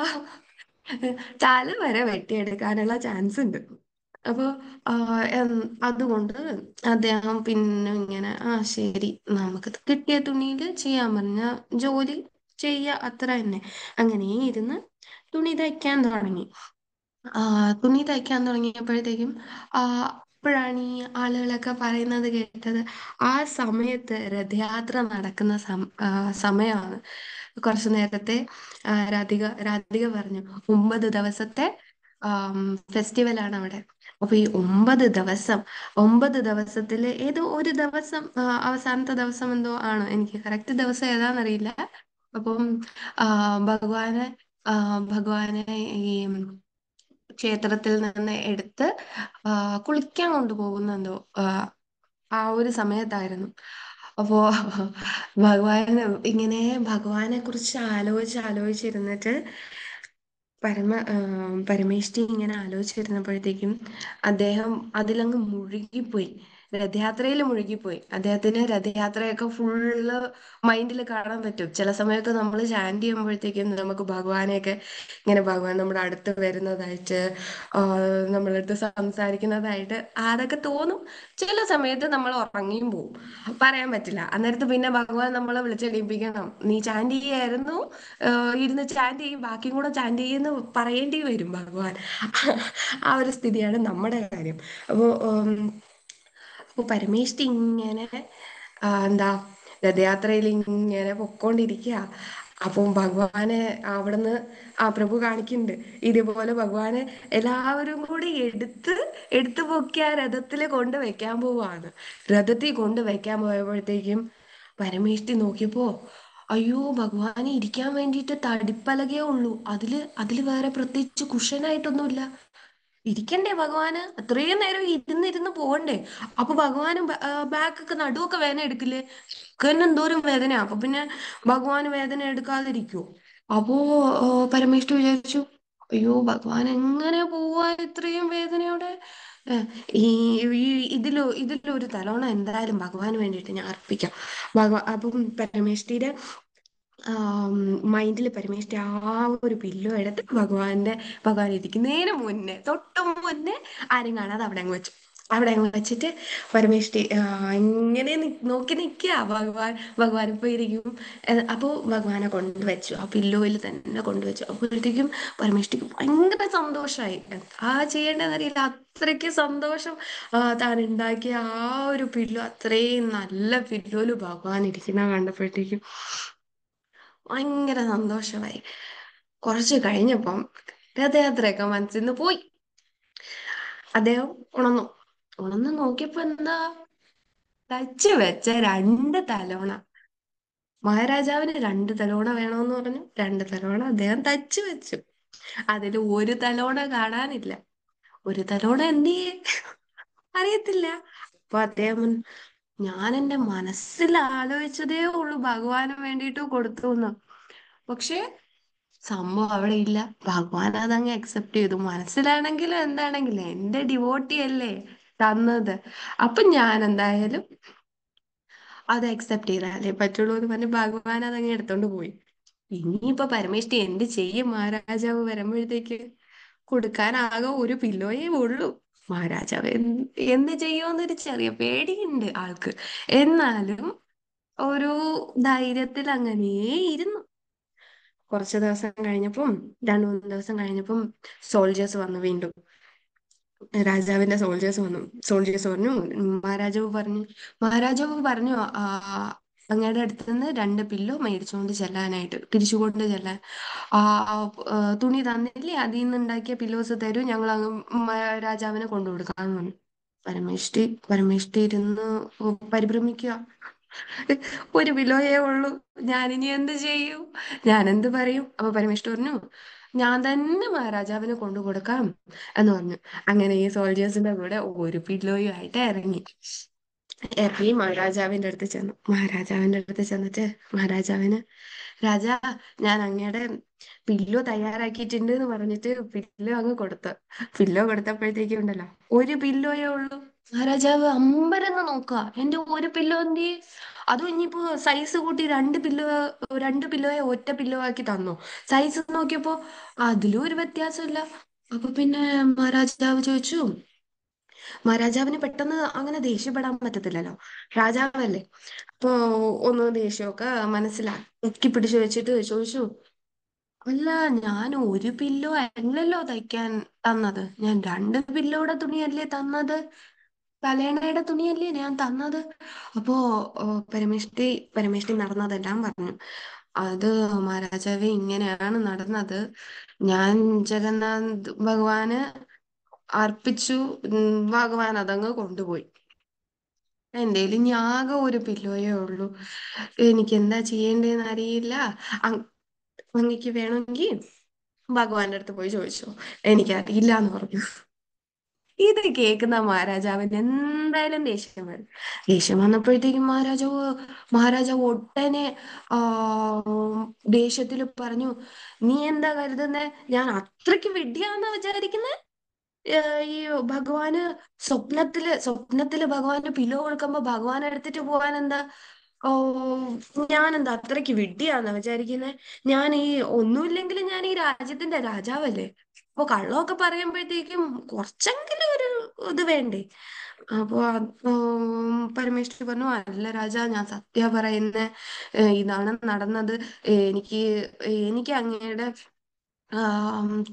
തല വരെ വെട്ടിയെടുക്കാനുള്ള ചാൻസ് ഉണ്ട് അപ്പൊ അതുകൊണ്ട് അദ്ദേഹം പിന്നെ ഇങ്ങനെ ആ ശരി നമുക്ക് കിട്ടിയ തുണിയിൽ ചെയ്യാൻ പറഞ്ഞ ജോലി ചെയ്യ അത്ര തന്നെ അങ്ങനെ ഇരുന്ന് തുണി തയ്ക്കാൻ തുടങ്ങി തുണി തയ്ക്കാൻ തുടങ്ങിയപ്പോഴത്തേക്കും അപ്പോഴാണ് ഈ ആളുകളൊക്കെ പറയുന്നത് കേട്ടത് ആ സമയത്ത് രഥയാത്ര നടക്കുന്ന സം സമയമാണ് കുറച്ചു നേരത്തെ രാധിക രാധിക പറഞ്ഞു ഒമ്പത് ദിവസത്തെ ഫെസ്റ്റിവൽ ആണ് അവിടെ അപ്പൊ ഈ ഒമ്പത് ദിവസം ഒമ്പത് ദിവസത്തില് ഏതോ ഒരു ദിവസം അവസാനത്തെ ദിവസം എന്തോ ആണ് എനിക്ക് കറക്റ്റ് ദിവസം ഏതാണെന്നറിയില്ല അപ്പം ആ, ഭഗവാനെ ഭഗവാനെ ഈ ക്ഷേത്രത്തിൽ നിന്ന് എടുത്ത് കുളിക്കാൻ കൊണ്ടുപോകുന്ന എന്തോ ആ ഒരു സമയത്തായിരുന്നു അപ്പോ ഭഗവാൻ ഇങ്ങനെ ഭഗവാനെ കുറിച്ച് ആലോചിച്ച് ആലോചിച്ചിരുന്നിട്ട് പരമ പരമേഷ്ഠി ഇങ്ങനെ ആലോചിച്ചിരുന്നപ്പോഴത്തേക്കും അദ്ദേഹം അതിലങ്ങ് മുഴുകിപ്പോയി രഥയാത്രയിൽ മുഴുകിപ്പോയി. അദ്ദേഹത്തിന് രഥയാത്രയൊക്കെ ഫുള്ള് മൈൻഡിൽ കാണാൻ പറ്റും. ചില സമയത്ത് നമ്മൾ ചാൻ്റ് ചെയ്യുമ്പോഴത്തേക്കും നമുക്ക് ഭഗവാനെയൊക്കെ ഇങ്ങനെ ഭഗവാൻ നമ്മുടെ അടുത്ത് വരുന്നതായിട്ട് നമ്മളെ അടുത്ത് സംസാരിക്കുന്നതായിട്ട് അതൊക്കെ തോന്നും. ചില സമയത്ത് നമ്മൾ ഉറങ്ങിയും പോവും. പറയാൻ പറ്റില്ല. അന്നേരത്ത് പിന്നെ ഭഗവാൻ നമ്മളെ വിളിച്ചടിപ്പിക്കണം നീ ചാൻ്റ് ചെയ്യായിരുന്നു ഇരുന്ന് ചാൻ്റ് ചെയ്യും ബാക്കിയും കൂടെ ചാൻ്റ് ചെയ്യെന്ന് പറയേണ്ടി വരും ഭഗവാൻ. ആ ഒരു സ്ഥിതിയാണ് നമ്മുടെ കാര്യം. അപ്പോ അപ്പൊ പരമേഷ്ടി ഇങ്ങനെ എന്താ രഥയാത്രയിൽ ഇങ്ങനെ പൊക്കോണ്ടിരിക്കുക അപ്പം ഭഗവാനെ അവിടുന്ന് ആ പ്രഭു കാണിക്കുന്നുണ്ട് ഇതുപോലെ ഭഗവാനെ എല്ലാവരും കൂടി എടുത്ത് എടുത്തു പൊക്കി ആ രഥത്തിൽ കൊണ്ട് വെക്കാൻ പോവാണ് രഥത്തിൽ കൊണ്ട് വെക്കാൻ പോയപ്പോഴത്തേക്കും പരമേഷ്ടി നോക്കിയപ്പോ അയ്യോ ഭഗവാനെ ഇരിക്കാൻ വേണ്ടിയിട്ട് തടിപ്പലകയേ ഉള്ളൂ അതില് അതില് വേറെ പ്രത്യേകിച്ച് കുഷനായിട്ടൊന്നുമില്ല ഇരിക്കണ്ടേ ഭഗവാന് അത്രയും നേരം ഇരുന്നിരുന്ന് പോകണ്ടേ അപ്പൊ ഭഗവാന് ബാക്കൊക്കെ നടുവൊക്കെ വേദന എടുക്കില്ലേ കാരണം എന്തോരം വേദന അപ്പൊ പിന്നെ ഭഗവാന് വേദന എടുക്കാതിരിക്കോ അപ്പോ പരമേഷ്ഠ വിചാരിച്ചു അയ്യോ ഭഗവാൻ എങ്ങനെ പോവാ ഇത്രയും വേദനയോടെ ഈ ഇതിലോ ഇതിലൊരു തലോണം എന്തായാലും ഭഗവാന് വേണ്ടിയിട്ട് ഞാൻ അർപ്പിക്കാം ഭഗവാ അപ്പം പരമേശ്വരിയുടെ മൈൻഡിൽ പരമേശ്വരി ആ ഒരു പില്ലോ എടുത്ത് ഭഗവാന്റെ ഭഗവാൻ ഇരിക്കും നേരെ മുന്നേ തൊട്ട് മുന്നേ ആരും കാണാതെ അവിടെ അങ്ങ് വെച്ചു അവിടെ അങ്ങ് വെച്ചിട്ട് പരമേശ്വരി ഇങ്ങനെ നോക്കി നിൽക്കുക ഭഗവാൻ ഭഗവാൻ ഇപ്പൊ ഇരിക്കും അപ്പോൾ ഭഗവാനെ കൊണ്ടുവച്ചു ആ പില്ലോയിൽ തന്നെ കൊണ്ടുവച്ചു അപ്പോഴത്തേക്കും പരമേശ്വരിക്ക് ഭയങ്കര സന്തോഷമായി ആ ചെയ്യേണ്ടതെന്നറിയില്ല അത്രയ്ക്ക് സന്തോഷം താൻ ഉണ്ടാക്കിയ ആ ഒരു പില്ലോ അത്രയും നല്ല പില്ലോയിൽ ഭഗവാൻ ഇരിക്കുന്ന കണ്ടപ്പോഴത്തേക്കും ഭയങ്കര സന്തോഷമായി കുറച്ച് കഴിഞ്ഞപ്പം രഥയാത്രയൊക്കെ മനസ്സിൽ നിന്ന് പോയി അദ്ദേഹം ഉണർന്നു ഉണർന്ന് നോക്കിയപ്പോ എന്താ തച്ച് വെച്ച രണ്ട് തലോണ മഹാരാജാവിന് രണ്ട് തലോണ വേണമെന്ന് പറഞ്ഞു രണ്ട് തലോണ അദ്ദേഹം തച്ച് വെച്ചു അതിൽ ഒരു തലോണ കാണാനില്ല ഒരു തലോണ എന്തിയെ അറിയത്തില്ല അപ്പൊ അദ്ദേഹം ഞാൻ എൻ്റെ മനസ്സിൽ ആലോചിച്ചതേ ഉള്ളൂ ഭഗവാന് വേണ്ടിയിട്ട് കൊടുത്തു എന്ന് പക്ഷേ സംഭവം അവിടെ ഇല്ല ഭഗവാൻ അതങ്ങ് അക്സെപ്റ്റ് ചെയ്തു മനസ്സിലാണെങ്കിലും എന്താണെങ്കിലും എൻ്റെ ഡിവോട്ടി അല്ലേ തന്നത് അപ്പൊ ഞാൻ എന്തായാലും അത് അക്സെപ്റ്റ് ചെയ്താലേ പറ്റുള്ളൂ എന്ന് പറഞ്ഞ് ഭഗവാൻ അതങ്ങ് എടുത്തോണ്ട് പോയി ഇനിയിപ്പൊ പരമേഷ്ഠി എന്ത് ചെയ്യും മഹാരാജാവ് വരുമ്പോഴത്തേക്ക് കൊടുക്കാനാകെ ഒരു പില്ലോയേ ഉള്ളൂ മഹാരാജാവ് എന്ത് ചെയ്യുമെന്നൊരു ചെറിയ പേടിയുണ്ട് ആൾക്ക് എന്നാലും ഒരു ധൈര്യത്തിൽ അങ്ങനെ ഇരുന്നു കുറച്ച് ദിവസം കഴിഞ്ഞപ്പം രണ്ടു മൂന്ന് ദിവസം കഴിഞ്ഞപ്പം സോൾജേഴ്സ് വന്നു വീണ്ടും രാജാവിന്റെ സോൾജേഴ്സ് വന്നു സോൾജേഴ്സ് പറഞ്ഞു മഹാരാജാവ് പറഞ്ഞു മഹാരാജാവ് പറഞ്ഞു അങ്ങയുടെ നിന്ന് രണ്ട് പില്ലോ മേടിച്ചുകൊണ്ട് ചെല്ലാനായിട്ട് തിരിച്ചു കൊണ്ട് ചെല്ലാൻ ആ തുണി തന്നില്ലേ അതിൽ ഉണ്ടാക്കിയ പില്ലോസ് തരൂ ഞങ്ങൾ അങ്ങ് രാജാവിനെ കൊണ്ടു കൊടുക്കാന്ന് പറഞ്ഞു പരമേഷ്ടി പരമേഷ്ടി ഇരുന്ന് പരിഭ്രമിക്കുക ഒരു പിലോയേ ഉള്ളൂ ഞാനിനി എന്ത് ചെയ്യും ഞാൻ എന്ത് പറയും അപ്പൊ പരമേഷ്ടി പറഞ്ഞു ഞാൻ തന്നെ മഹാരാജാവിന് കൊണ്ടു കൊടുക്കാം എന്ന് പറഞ്ഞു അങ്ങനെ ഈ സോൾജേഴ്സിന്റെ കൂടെ ഒരു പില്ലോയും ആയിട്ട് ഇറങ്ങി ഇറങ്ങി മഹാരാജാവിന്റെ അടുത്ത് ചെന്നു മഹാരാജാവിന്റെ അടുത്ത് ചെന്നിട്ട് മഹാരാജാവിന് രാജാ ഞാൻ അങ്ങയുടെ പില്ലോ തയ്യാറാക്കിയിട്ടുണ്ട് എന്ന് പറഞ്ഞിട്ട് പില്ലോ അങ്ങ് കൊടുത്തു പില്ലോ കൊടുത്തപ്പോഴത്തേക്കും ഉണ്ടല്ലോ ഒരു പില്ലോയേ ഉള്ളൂ മഹാരാജാവ് അമ്പരന്ന് നോക്കുക എന്റെ ഒരു പില്ലോ എന്ത് അതും ഇനിയിപ്പോ സൈസ് കൂട്ടി രണ്ട് പില്ലോ രണ്ട് പില്ലോയെ ഒറ്റ പില്ലോ ആക്കി തന്നു സൈസ് നോക്കിയപ്പോ അതിലും ഒരു വ്യത്യാസമില്ല അപ്പൊ പിന്നെ മഹാരാജാവ് ചോദിച്ചു മഹാരാജാവിന് പെട്ടെന്ന് അങ്ങനെ ദേഷ്യപ്പെടാൻ പറ്റത്തില്ലല്ലോ രാജാവല്ലേ അപ്പോ ഒന്ന് ദേഷ്യമൊക്കെ മനസ്സിലാക്കി പിടിച്ചു വെച്ചിട്ട് ചോദിച്ചു അല്ല ഞാൻ ഒരു പില്ലോ അല്ലല്ലോ തയ്ക്കാൻ തന്നത് ഞാൻ രണ്ട് പില്ലോടെ തുണിയല്ലേ തന്നത് തലേണയുടെ തുണിയല്ലേ ഞാൻ തന്നത് അപ്പോ പരമേഷ്ടി പരമേഷ്ടി നടന്നതെല്ലാം പറഞ്ഞു അത് മഹാരാജാവ് ഇങ്ങനെയാണ് നടന്നത് ഞാൻ ജഗന്നാഥ് ഭഗവാന് അർപ്പിച്ചു ഭഗവാൻ അതങ്ങ് കൊണ്ടുപോയി എൻ്റെ ഞാകെ ഒരു പില്ലോയേ ഉള്ളൂ എനിക്ക് എന്താ ചെയ്യേണ്ടതെന്ന് അറിയില്ല അങ്ങക്ക് വേണമെങ്കിൽ ഭഗവാന്റെ അടുത്ത് പോയി ചോദിച്ചു എനിക്കറിയില്ല എന്ന് പറഞ്ഞു ഇത് കേൾക്കുന്ന മഹാരാജാവിന് എന്തായാലും ദേഷ്യം വരും ദേഷ്യം വന്നപ്പോഴത്തേക്കും മഹാരാജാവ് മഹാരാജാവ് ഒട്ടനെ ദേഷ്യത്തിൽ പറഞ്ഞു നീ എന്താ കരുതുന്നേ ഞാൻ അത്രയ്ക്ക് വെടിയാന്നാ വിചാരിക്കുന്നേ ഈ ഭഗവാന് സ്വപ്നത്തില് സ്വപ്നത്തില് ഭഗവാന് പിലോ കൊടുക്കുമ്പോ ഭഗവാൻ എടുത്തിട്ട് പോകാൻ എന്താ ഓ ഞാനെന്താ അത്രയ്ക്ക് വിഡ്ഢിയാന്നാ വിചാരിക്കുന്നെ ഞാൻ ഈ ഒന്നുമില്ലെങ്കിലും ഞാൻ ഈ രാജ്യത്തിന്റെ രാജാവല്ലേ അപ്പൊ കള്ളമൊക്കെ പറയുമ്പോഴത്തേക്കും കുറച്ചെങ്കിലും ഒരു ഇത് വേണ്ടേ അപ്പൊ പരമേശ്വരി പറഞ്ഞു അല്ല രാജാ ഞാൻ സത്യ പറയുന്ന ഇതാണ് നടന്നത് എനിക്ക് എനിക്ക് അങ്ങയുടെ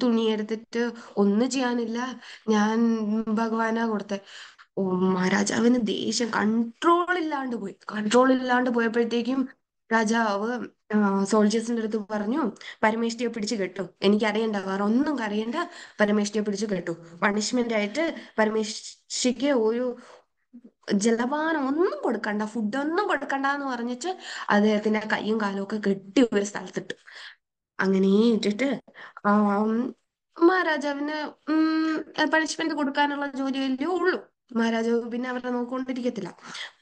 തുണിയെടുത്തിട്ട് ഒന്നും ചെയ്യാനില്ല ഞാൻ ഭഗവാനാ കൊടുത്തെ ഓ രാജാവിന് ദേഷ്യം കൺട്രോൾ ഇല്ലാണ്ട് പോയി കൺട്രോൾ ഇല്ലാണ്ട് പോയപ്പോഴത്തേക്കും രാജാവ് സോൾജേഴ്സിന്റെ അടുത്ത് പറഞ്ഞു പരമേഷ്ടിയെ പിടിച്ചു കെട്ടു എനിക്കറിയണ്ട വേറെ ഒന്നും അറിയണ്ട പരമേഷ്ടിയെ പിടിച്ചു കെട്ടു പണിഷ്മെന്റ് ആയിട്ട് പരമേഷ്ടിക്ക് ഒരു ജലപാനം ഒന്നും കൊടുക്കണ്ട ഫുഡ് ഒന്നും കൊടുക്കണ്ട എന്ന് പറഞ്ഞിട്ട് അദ്ദേഹത്തിന്റെ കൈയും കാലും ഒക്കെ കെട്ടി ഒരു സ്ഥലത്തിട്ടു അങ്ങനെ ഇട്ടിട്ട് മഹാരാജാവിന് പണിഷ്മെന്റ് കൊടുക്കാനുള്ള ജോലിയല്ലേ ഉള്ളൂ മഹാരാജാവ് പിന്നെ അവരെ നോക്കൊണ്ടിരിക്കത്തില്ല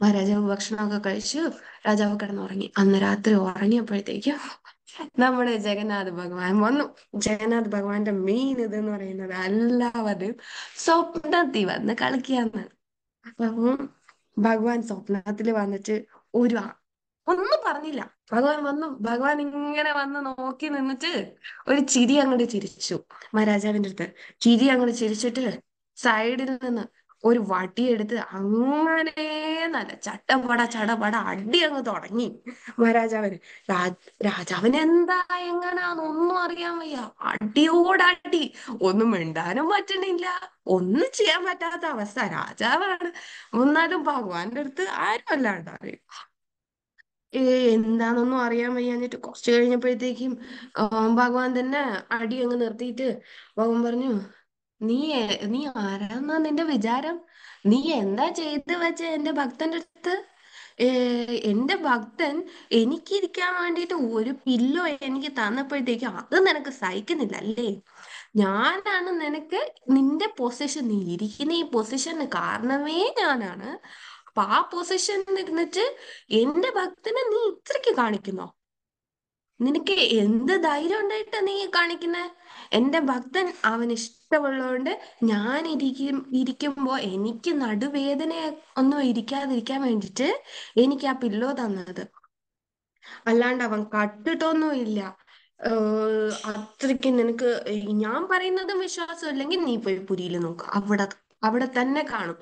മഹാരാജാവ് ഭക്ഷണമൊക്കെ കഴിച്ച് രാജാവ് കിടന്നുറങ്ങി അന്ന് രാത്രി ഉറങ്ങിയപ്പോഴത്തേക്ക് നമ്മുടെ ജഗന്നാഥ് ഭഗവാൻ വന്നു ജഗന്നാഥ് ഭഗവാന്റെ മെയിൻ ഇത് എന്ന് പറയുന്നത് എല്ലാവരും സ്വപ്നത്തിൽ വന്ന് കളിക്കുക എന്നാണ് അപ്പം ഭഗവാൻ സ്വപ്നത്തിൽ വന്നിട്ട് ഒരു ഒന്നും പറഞ്ഞില്ല ഭഗവാൻ വന്നു ഭഗവാൻ ഇങ്ങനെ വന്ന് നോക്കി നിന്നിട്ട് ഒരു ചിരി അങ്ങോട്ട് ചിരിച്ചു മഹാരാജാവിന്റെ അടുത്ത് ചിരി അങ്ങോട്ട് ചിരിച്ചിട്ട് സൈഡിൽ നിന്ന് ഒരു വടിയെടുത്ത് അങ്ങനെ നല്ല ചട്ടപട ചടപട അടി അങ്ങ് തുടങ്ങി മഹാരാജാവിന് രാജാവിന് എന്താ എങ്ങനാന്നൊന്നും അറിയാൻ വയ്യ അടിയോടടി ഒന്നും മിണ്ടാനും പറ്റണില്ല ഒന്നും ചെയ്യാൻ പറ്റാത്ത അവസ്ഥ രാജാവാണ് എന്നാലും ഭഗവാന്റെ അടുത്ത് ആരും അല്ലാണ്ട് എന്താണെന്നൊന്നും അറിയാൻ വയ്യാഞ്ഞിട്ട് കുറച്ച് കഴിഞ്ഞപ്പോഴത്തേക്കും ഭഗവാൻ തന്നെ അടി അങ്ങ് നിർത്തിയിട്ട് ഭഗവാൻ പറഞ്ഞു നീ നീ ആരാന്നാ നിന്റെ വിചാരം നീ എന്താ ചെയ്ത് വെച്ച എന്റെ ഭക്തന്റെ അടുത്ത് എന്റെ ഭക്തൻ എനിക്കിരിക്കാൻ വേണ്ടിയിട്ട് ഒരു പില്ലോ എനിക്ക് തന്നപ്പോഴത്തേക്കും അത് നിനക്ക് സഹിക്കുന്നില്ല അല്ലേ ഞാനാണ് നിനക്ക് നിന്റെ പൊസിഷൻ നീ ഇരിക്കുന്ന ഈ പൊസിഷന് കാരണമേ ഞാനാണ് അപ്പൊ ആ പൊസിഷൻ നിന്നിട്ട് എന്റെ ഭക്തനെ നീ ഇത്രയ്ക്ക് കാണിക്കുന്നോ നിനക്ക് എന്ത് ധൈര്യം ഉണ്ടായിട്ടാ നീ കാണിക്കുന്നെ എന്റെ ഭക്തൻ അവന് ഇഷ്ടമുള്ളതുകൊണ്ട് ഞാൻ ഇരിക്കും ഇരിക്കുമ്പോ എനിക്ക് നടുവേദന ഒന്നും ഇരിക്കാതിരിക്കാൻ വേണ്ടിട്ട് എനിക്ക് ആ പില്ലോ തന്നത് അല്ലാണ്ട് അവൻ കട്ടിട്ടൊന്നും ഇല്ല അത്രയ്ക്ക് നിനക്ക് ഞാൻ പറയുന്നതും വിശ്വാസം ഇല്ലെങ്കിൽ നീ പോയി പുരിയിൽ നോക്കുക അവിടെ അവിടെ തന്നെ കാണും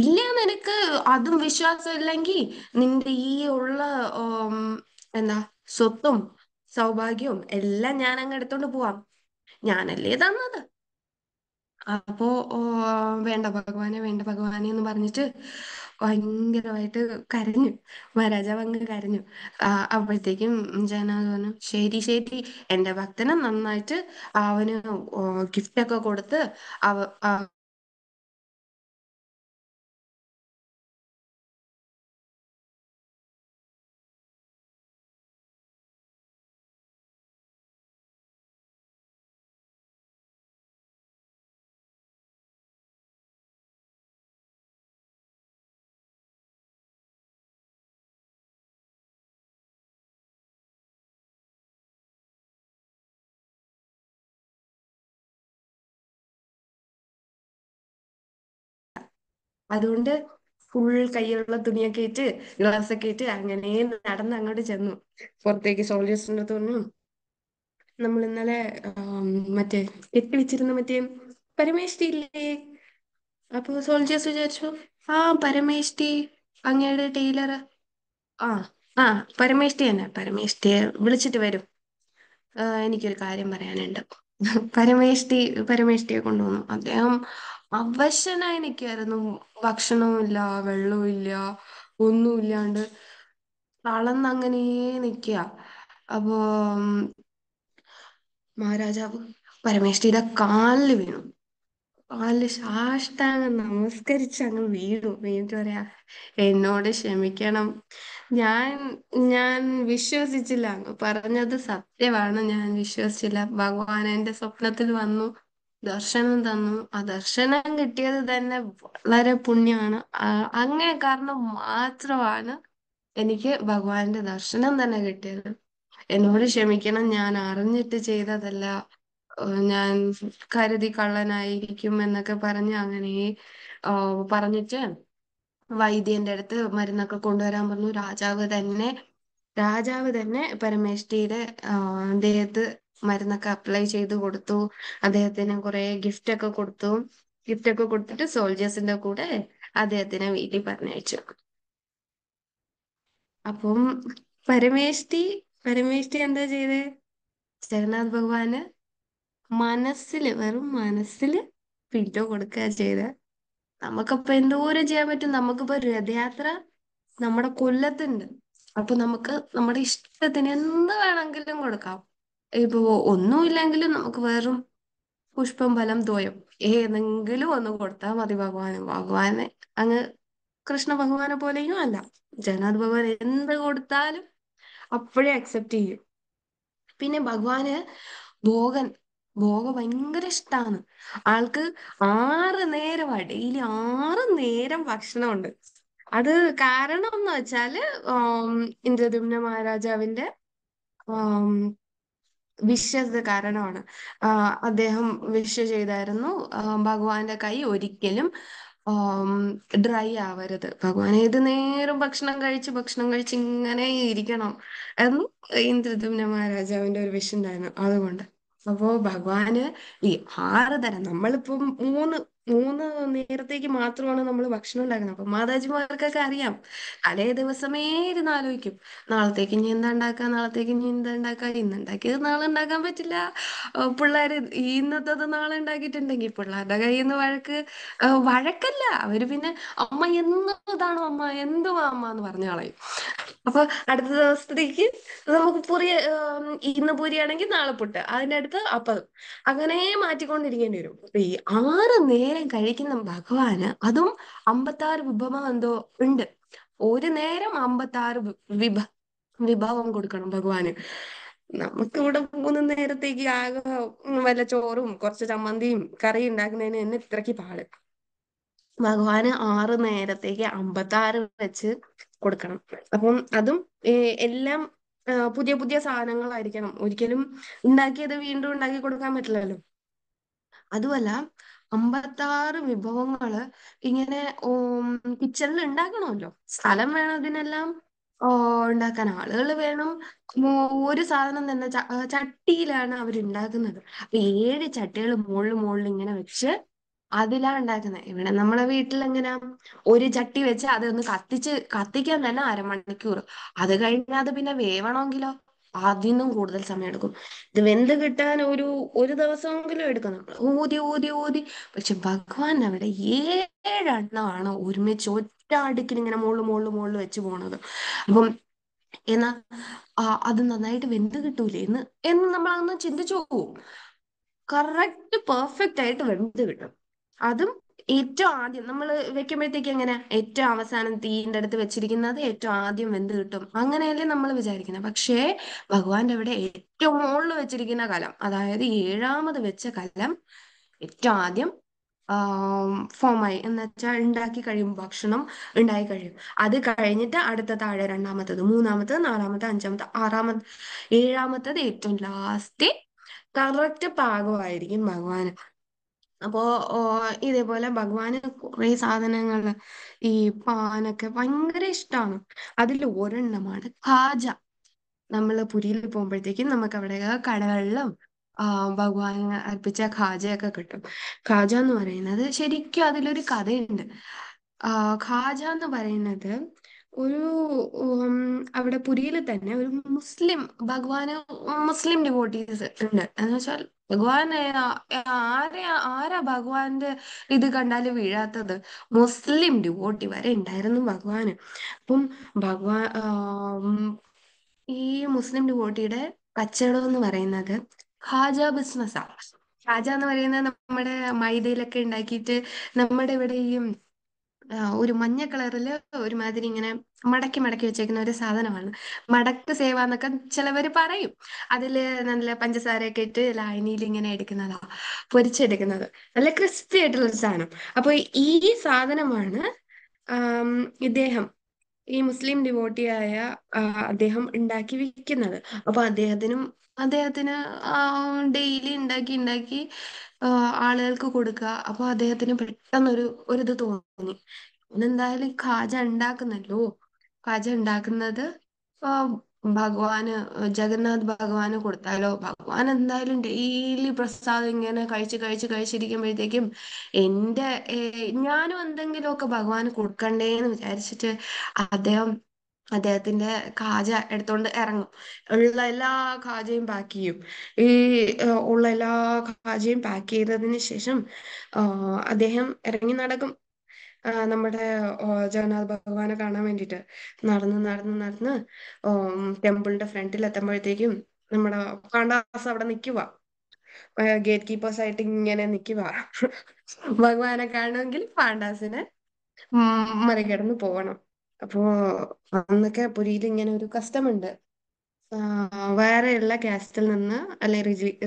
ഇല്ല നിനക്ക് അതും വിശ്വാസമില്ലെങ്കിൽ നിന്റെ ഈ ഉള്ള എന്താ സ്വത്തും സൗഭാഗ്യവും എല്ലാം ഞാൻ അങ്ങ് എടുത്തോണ്ട് പോവാം ഞാനല്ലേ തന്നത് അപ്പോ വേണ്ട ഭഗവാനെ വേണ്ട ഭഗവാനെ എന്ന് പറഞ്ഞിട്ട് ഭയങ്കരമായിട്ട് കരഞ്ഞു മഹാരാജാവ് അങ്ങ് കരഞ്ഞു അപ്പോഴത്തേക്കും ജയനാഥ് പറഞ്ഞു ശരി ശരി എന്റെ ഭക്തനെ നന്നായിട്ട് അവന് ഗിഫ്റ്റ് ഒക്കെ കൊടുത്ത് അവ അതുകൊണ്ട് ഫുൾ കയ്യിലുള്ള തുണിയൊക്കെ ഇട്ട് ഗ്ലാസ് ഒക്കെ ഇട്ട് അങ്ങനെ നടന്ന് അങ്ങോട്ട് ചെന്നു പുറത്തേക്ക് സോൾജേഴ്സിന്റെ അടുത്ത് നമ്മൾ ഇന്നലെ മറ്റേ കെട്ടി വെച്ചിരുന്ന മറ്റേ പരമേഷ്ടി ഇല്ലേ അപ്പൊ സോൾജേഴ്സ് വിചാരിച്ചു ആ പരമേഷ്ടി അങ്ങയുടെ ടൈലർ ആ ആ പരമേഷ്ടി തന്നെ പരമേശ്തി വിളിച്ചിട്ട് വരും എനിക്കൊരു കാര്യം പറയാനുണ്ട് പരമേഷ്ടി പരമേഷ്ടിയെ കൊണ്ടുവന്നു അദ്ദേഹം അവശനായി നിൽക്കുകയായിരുന്നു ഭക്ഷണവുമില്ല വെള്ളവുമില്ല ഒന്നുമില്ലാണ്ട് തളന്നങ്ങനെ നിൽക്കുക അപ്പോ മഹാരാജാവ് പരമേഷ്ഠിയുടെ കാലില് വീണു കാലില് സാഷ്ടാങ് നമസ്കരിച്ച് അങ്ങ് വീണു എന്നിട്ട് പറയാ എന്നോട് ക്ഷമിക്കണം ഞാൻ ഞാൻ വിശ്വസിച്ചില്ല അങ്ങ് പറഞ്ഞത് സത്യമാണ് ഞാൻ വിശ്വസിച്ചില്ല ഭഗവാൻ എന്റെ സ്വപ്നത്തിൽ വന്നു ദർശനം തന്നു ആ ദർശനം കിട്ടിയത് തന്നെ വളരെ പുണ്യമാണ് അങ്ങനെ കാരണം മാത്രമാണ് എനിക്ക് ഭഗവാന്റെ ദർശനം തന്നെ കിട്ടിയത് എന്നോട് ക്ഷമിക്കണം ഞാൻ അറിഞ്ഞിട്ട് ചെയ്തതല്ല ഞാൻ കരുതി കള്ളനായിരിക്കും എന്നൊക്കെ പറഞ്ഞ് അങ്ങനെ പറഞ്ഞിട്ട് വൈദ്യന്റെ അടുത്ത് മരുന്നൊക്കെ കൊണ്ടുവരാൻ പറഞ്ഞു രാജാവ് തന്നെ രാജാവ് തന്നെ പരമേഷ്ടിയുടെ ദേഹത്ത് മരുന്നൊക്കെ അപ്ലൈ ചെയ്ത് കൊടുത്തു അദ്ദേഹത്തിന് കുറെ ഗിഫ്റ്റ് ഒക്കെ കൊടുത്തു ഗിഫ്റ്റ് ഒക്കെ കൊടുത്തിട്ട് സോൾജേഴ്സിന്റെ കൂടെ അദ്ദേഹത്തിനെ വീട്ടിൽ പറഞ്ഞയച്ചു അപ്പം പരമേഷ്ടി പരമേഷ്ടി എന്താ ചെയ്തേ ജഗന്നാഥ് ഭഗവാന് മനസ്സിൽ വെറും മനസ്സിൽ പിന്റോ കൊടുക്കുക ചെയ്ത് നമുക്കപ്പൊ എന്തോരം ചെയ്യാൻ പറ്റും നമുക്കിപ്പോ രഥയാത്ര നമ്മുടെ കൊല്ലത്തുണ്ട് അപ്പൊ നമുക്ക് നമ്മുടെ ഇഷ്ടത്തിന് എന്ത് വേണമെങ്കിലും കൊടുക്കാം ഇപ്പോ ഒന്നുമില്ലെങ്കിലും നമുക്ക് വെറും പുഷ്പം ഫലം ദ്വയം ഏതെങ്കിലും ഒന്ന് കൊടുത്താൽ മതി ഭഗവാന് ഭഗവാനെ അങ്ങ് കൃഷ്ണ ഭഗവാനെ പോലെയും അല്ല ജഗന്നാഥ് ഭഗവാൻ എന്ത് കൊടുത്താലും അപ്പോഴേ അക്സെപ്റ്റ് ചെയ്യും പിന്നെ ഭഗവാന് ഭോഗൻ ഭോഗ ഭയങ്കര ഇഷ്ടമാണ് ആൾക്ക് ആറ് നേരമാണ് ഡെയിലി ആറ് നേരം ഭക്ഷണമുണ്ട് അത് കാരണം എന്ന് വെച്ചാല് ഇന്ദ്രദ്യുമ്ന മഹാരാജാവിന്റെ വിശസ് കാരണമാണ് അദ്ദേഹം വിഷ ചെയ്തായിരുന്നു ഭഗവാന്റെ കൈ ഒരിക്കലും ഡ്രൈ ആവരുത് ഭഗവാൻ ഏത് നേരം ഭക്ഷണം കഴിച്ച് ഭക്ഷണം കഴിച്ച് ഇങ്ങനെ ഇരിക്കണം എന്ന് ഇന്ദ്രദുമ്ന മഹാരാജാവിന്റെ ഒരു വിഷ ഉണ്ടായിരുന്നു അതുകൊണ്ട് അപ്പോ ഭഗവാന് ഈ ആറ് തരം നമ്മളിപ്പം മൂന്ന് മൂന്ന് നേരത്തേക്ക് മാത്രമാണ് നമ്മൾ ഭക്ഷണം ഉണ്ടാക്കുന്നത് അപ്പൊ മാതാജിമാർക്കൊക്കെ അറിയാം തലേ ദിവസമേ ഇരുന്ന് ആലോചിക്കും നാളത്തേക്ക് ഇനി എന്താ ഉണ്ടാക്കുക നാളത്തേക്ക് ഇനി എന്താ ഉണ്ടാക്കുക ഇന്ന് ഉണ്ടാക്കിയത് നാളെ ഉണ്ടാക്കാൻ പറ്റില്ല പിള്ളേര് ഇന്നത്തത് നാളെ ഉണ്ടാക്കിയിട്ടുണ്ടെങ്കിൽ പിള്ളേരുടെ കയ്യിൽ നിന്ന് വഴക്ക് വഴക്കല്ല അവര് പിന്നെ അമ്മ എന്നതാണ് അമ്മ എന്തുവാ അമ്മ എന്ന് പറഞ്ഞ കളയും അപ്പൊ അടുത്ത ദിവസത്തേക്ക് നമുക്ക് പൊറി ഇന്ന് പൊരിയാണെങ്കിൽ നാളെ പുട്ട് അതിന്റെ അടുത്ത് അപ്പം അങ്ങനെ മാറ്റിക്കൊണ്ടിരിക്കേണ്ടി വരും ഈ ആറ് നേരം നേരം കഴിക്കുന്ന ഭഗവാന് അതും അമ്പത്താറ് വിഭവം എന്തോ ഉണ്ട് ഒരു നേരം അമ്പത്താറ് വിഭ വിഭവം കൊടുക്കണം ഭഗവാന് നമുക്ക് ഇവിടെ മൂന്ന് നേരത്തേക്ക് ആകെ വല്ല ചോറും കുറച്ച് ചമ്മന്തിയും കറി ഉണ്ടാക്കുന്നതിന് തന്നെ ഇത്രക്ക് പാട് ഭഗവാന് ആറ് നേരത്തേക്ക് അമ്പത്താറ് വെച്ച് കൊടുക്കണം അപ്പം അതും എല്ലാം പുതിയ പുതിയ സാധനങ്ങളായിരിക്കണം ഒരിക്കലും ഉണ്ടാക്കിയത് വീണ്ടും ഉണ്ടാക്കി കൊടുക്കാൻ പറ്റില്ലല്ലോ അതുമല്ല അമ്പത്താറ് വിഭവങ്ങള് ഇങ്ങനെ കിച്ചണിൽ ഉണ്ടാക്കണമല്ലോ സ്ഥലം വേണം ഇതിനെല്ലാം ഓ ഉണ്ടാക്കാൻ ആളുകൾ വേണം ഒരു സാധനം തന്നെ ചട്ടിയിലാണ് അവർ ചട്ടിയിലാണ് അവരുണ്ടാക്കുന്നത് അപ്പൊ ഏഴ് ചട്ടികൾ മുകളിൽ മുകളിൽ ഇങ്ങനെ വെച്ച് അതിലാ ഉണ്ടാക്കുന്നത് ഇവിടെ നമ്മളെ വീട്ടിൽ എങ്ങനെ ഒരു ചട്ടി വെച്ച് അതൊന്ന് കത്തിച്ച് കത്തിക്കാൻ തന്നെ അരമണിക്കൂർ അത് കഴിഞ്ഞാൽ അത് പിന്നെ വേവണമെങ്കിലോ അതിന്നും കൂടുതൽ സമയമെടുക്കും ഇത് വെന്ത് കിട്ടാൻ ഒരു ഒരു ദിവസമെങ്കിലും എടുക്കും നമ്മൾ ഊതി ഊതി ഊതി പക്ഷെ ഭഗവാൻ അവിടെ ഏഴെണ്ണമാണ് ഒരുമിച്ച് ഒറ്റ അടുക്കിന് ഇങ്ങനെ മുകളിൽ മുകളിൽ മുകളിൽ വെച്ച് പോണത് അപ്പം എന്നാ ആ അത് നന്നായിട്ട് വെന്ത് കിട്ടൂലേ എന്ന് എന്ന് നമ്മൾ അന്ന് ചിന്തിച്ചു പോകും കറക്റ്റ് പെർഫെക്റ്റ് ആയിട്ട് വെന്ത് കിട്ടും അതും ഏറ്റവും ആദ്യം നമ്മൾ വെക്കുമ്പോഴത്തേക്ക് എങ്ങനെ ഏറ്റവും അവസാനം തീയിൻ്റെ അടുത്ത് വെച്ചിരിക്കുന്നത് ഏറ്റവും ആദ്യം വെന്ത് കിട്ടും അങ്ങനെയല്ലേ നമ്മൾ വിചാരിക്കുന്നത് പക്ഷേ ഭഗവാന്റെ അവിടെ ഏറ്റവും മുകളിൽ വെച്ചിരിക്കുന്ന കലം അതായത് ഏഴാമത് വെച്ച കലം ഏറ്റവും ആദ്യം ഫോമായി എന്ന് വെച്ചാൽ ഉണ്ടാക്കി കഴിയും ഭക്ഷണം ഉണ്ടായി കഴിയും അത് കഴിഞ്ഞിട്ട് അടുത്ത താഴെ രണ്ടാമത്തത് മൂന്നാമത്തത് നാലാമത്തെ അഞ്ചാമത്തെ ആറാമത് ഏഴാമത്തത് ഏറ്റവും ലാസ്റ്റ് കറക്റ്റ് പാകമായിരിക്കും ഭഗവാന് അപ്പോ ഇതേപോലെ ഭഗവാന് കുറെ സാധനങ്ങള് ഈ പാനൊക്കെ ഭയങ്കര ഇഷ്ടമാണ് അതിൽ ഒരെണ്ണമാണ് ഖാജ നമ്മള് പുരിയിൽ പോകുമ്പോഴത്തേക്കും നമുക്ക് അവിടെ കടകളിലും ഭഗവാന് അർപ്പിച്ച ഖാജയൊക്കെ കിട്ടും ഖാജ എന്ന് പറയുന്നത് ശരിക്കും അതിലൊരു കഥയുണ്ട് ഖാജ എന്ന് പറയുന്നത് ഒരു അവിടെ പുരിയിൽ തന്നെ ഒരു മുസ്ലിം ഭഗവാന് മുസ്ലിം ഡിവോട്ടീസ് ഉണ്ട് എന്ന് വെച്ചാൽ ഭഗവാൻ ആരെയാ ആരാ ഭഗവാന്റെ ഇത് കണ്ടാല് വീഴാത്തത് മുസ്ലിം ഡിവോട്ടി വരെ ഉണ്ടായിരുന്നു ഭഗവാന് അപ്പം ഭഗവാൻ ഈ മുസ്ലിം ഡിവോട്ടിയുടെ കച്ചവടം എന്ന് പറയുന്നത് ഖാജ ആണ് ഖാജ എന്ന് പറയുന്നത് നമ്മുടെ മൈദയിലൊക്കെ ഉണ്ടാക്കിയിട്ട് നമ്മുടെ ഇവിടെ ഈ ഒരു മഞ്ഞ കളറിൽ ഒരുമാതിരി ഇങ്ങനെ മടക്കി മടക്കി വെച്ചേക്കുന്ന ഒരു സാധനമാണ് മടക്ക് സേവ എന്നൊക്കെ ചിലവർ പറയും അതിൽ നല്ല പഞ്ചസാരയൊക്കെ ഇട്ട് ലായനിയിൽ ഇങ്ങനെ എടുക്കുന്നതാ പൊരിച്ചെടുക്കുന്നത് നല്ല ക്രിസ്പി ആയിട്ടുള്ള ഒരു സാധനം അപ്പൊ ഈ സാധനമാണ് ഇദ്ദേഹം ഈ മുസ്ലിം ഡിവോട്ടിയായ അദ്ദേഹം ഉണ്ടാക്കി വിൽക്കുന്നത് അപ്പൊ അദ്ദേഹത്തിനും അദ്ദേഹത്തിന് ഡെയിലി ഉണ്ടാക്കി ഉണ്ടാക്കി ആളുകൾക്ക് കൊടുക്കുക അപ്പൊ അദ്ദേഹത്തിന് പെട്ടെന്നൊരു ഒരു ഇത് തോന്നി എന്തായാലും ഖാജ ഉണ്ടാക്കുന്നല്ലോ ഖാജ ഉണ്ടാക്കുന്നത് ഭഗവാന് ജഗന്നാഥ് ഭഗവാന് കൊടുത്താലോ ഭഗവാൻ എന്തായാലും ഡെയിലി പ്രസാദം ഇങ്ങനെ കഴിച്ച് കഴിച്ച് കഴിച്ചിരിക്കുമ്പോഴത്തേക്കും എന്റെ ഞാനും എന്തെങ്കിലുമൊക്കെ ഭഗവാന് കൊടുക്കണ്ടേ എന്ന് വിചാരിച്ചിട്ട് അദ്ദേഹം അദ്ദേഹത്തിന്റെ കാജ എടുത്തോണ്ട് ഇറങ്ങും ഉള്ള എല്ലാ കാജയും പാക്ക് ചെയ്യും ഈ ഉള്ള എല്ലാ കാജയും പാക്ക് ചെയ്തതിന് ശേഷം അദ്ദേഹം ഇറങ്ങി നടക്കും നമ്മുടെ ജഗന്നാഥ ഭഗവാനെ കാണാൻ വേണ്ടിട്ട് നടന്ന് നടന്ന് നടന്ന് ടെമ്പിളിന്റെ ഫ്രണ്ടിൽ എത്തുമ്പോഴത്തേക്കും നമ്മുടെ കാണ്ടാസ് അവിടെ നിൽക്കുക ഗേറ്റ് കീപ്പേഴ്സ് ആയിട്ട് ഇങ്ങനെ നിൽക്കുക ഭഗവാനെ കാണുമെങ്കിൽ പാണ്ഡാസിനെ മറികടന്ന് പോകണം അപ്പോ അന്നൊക്കെ പുരിയിൽ ഇങ്ങനെ ഒരു കസ്റ്റമുണ്ട് വേറെയുള്ള കാസ്റ്റിൽ നിന്ന് അല്ലെ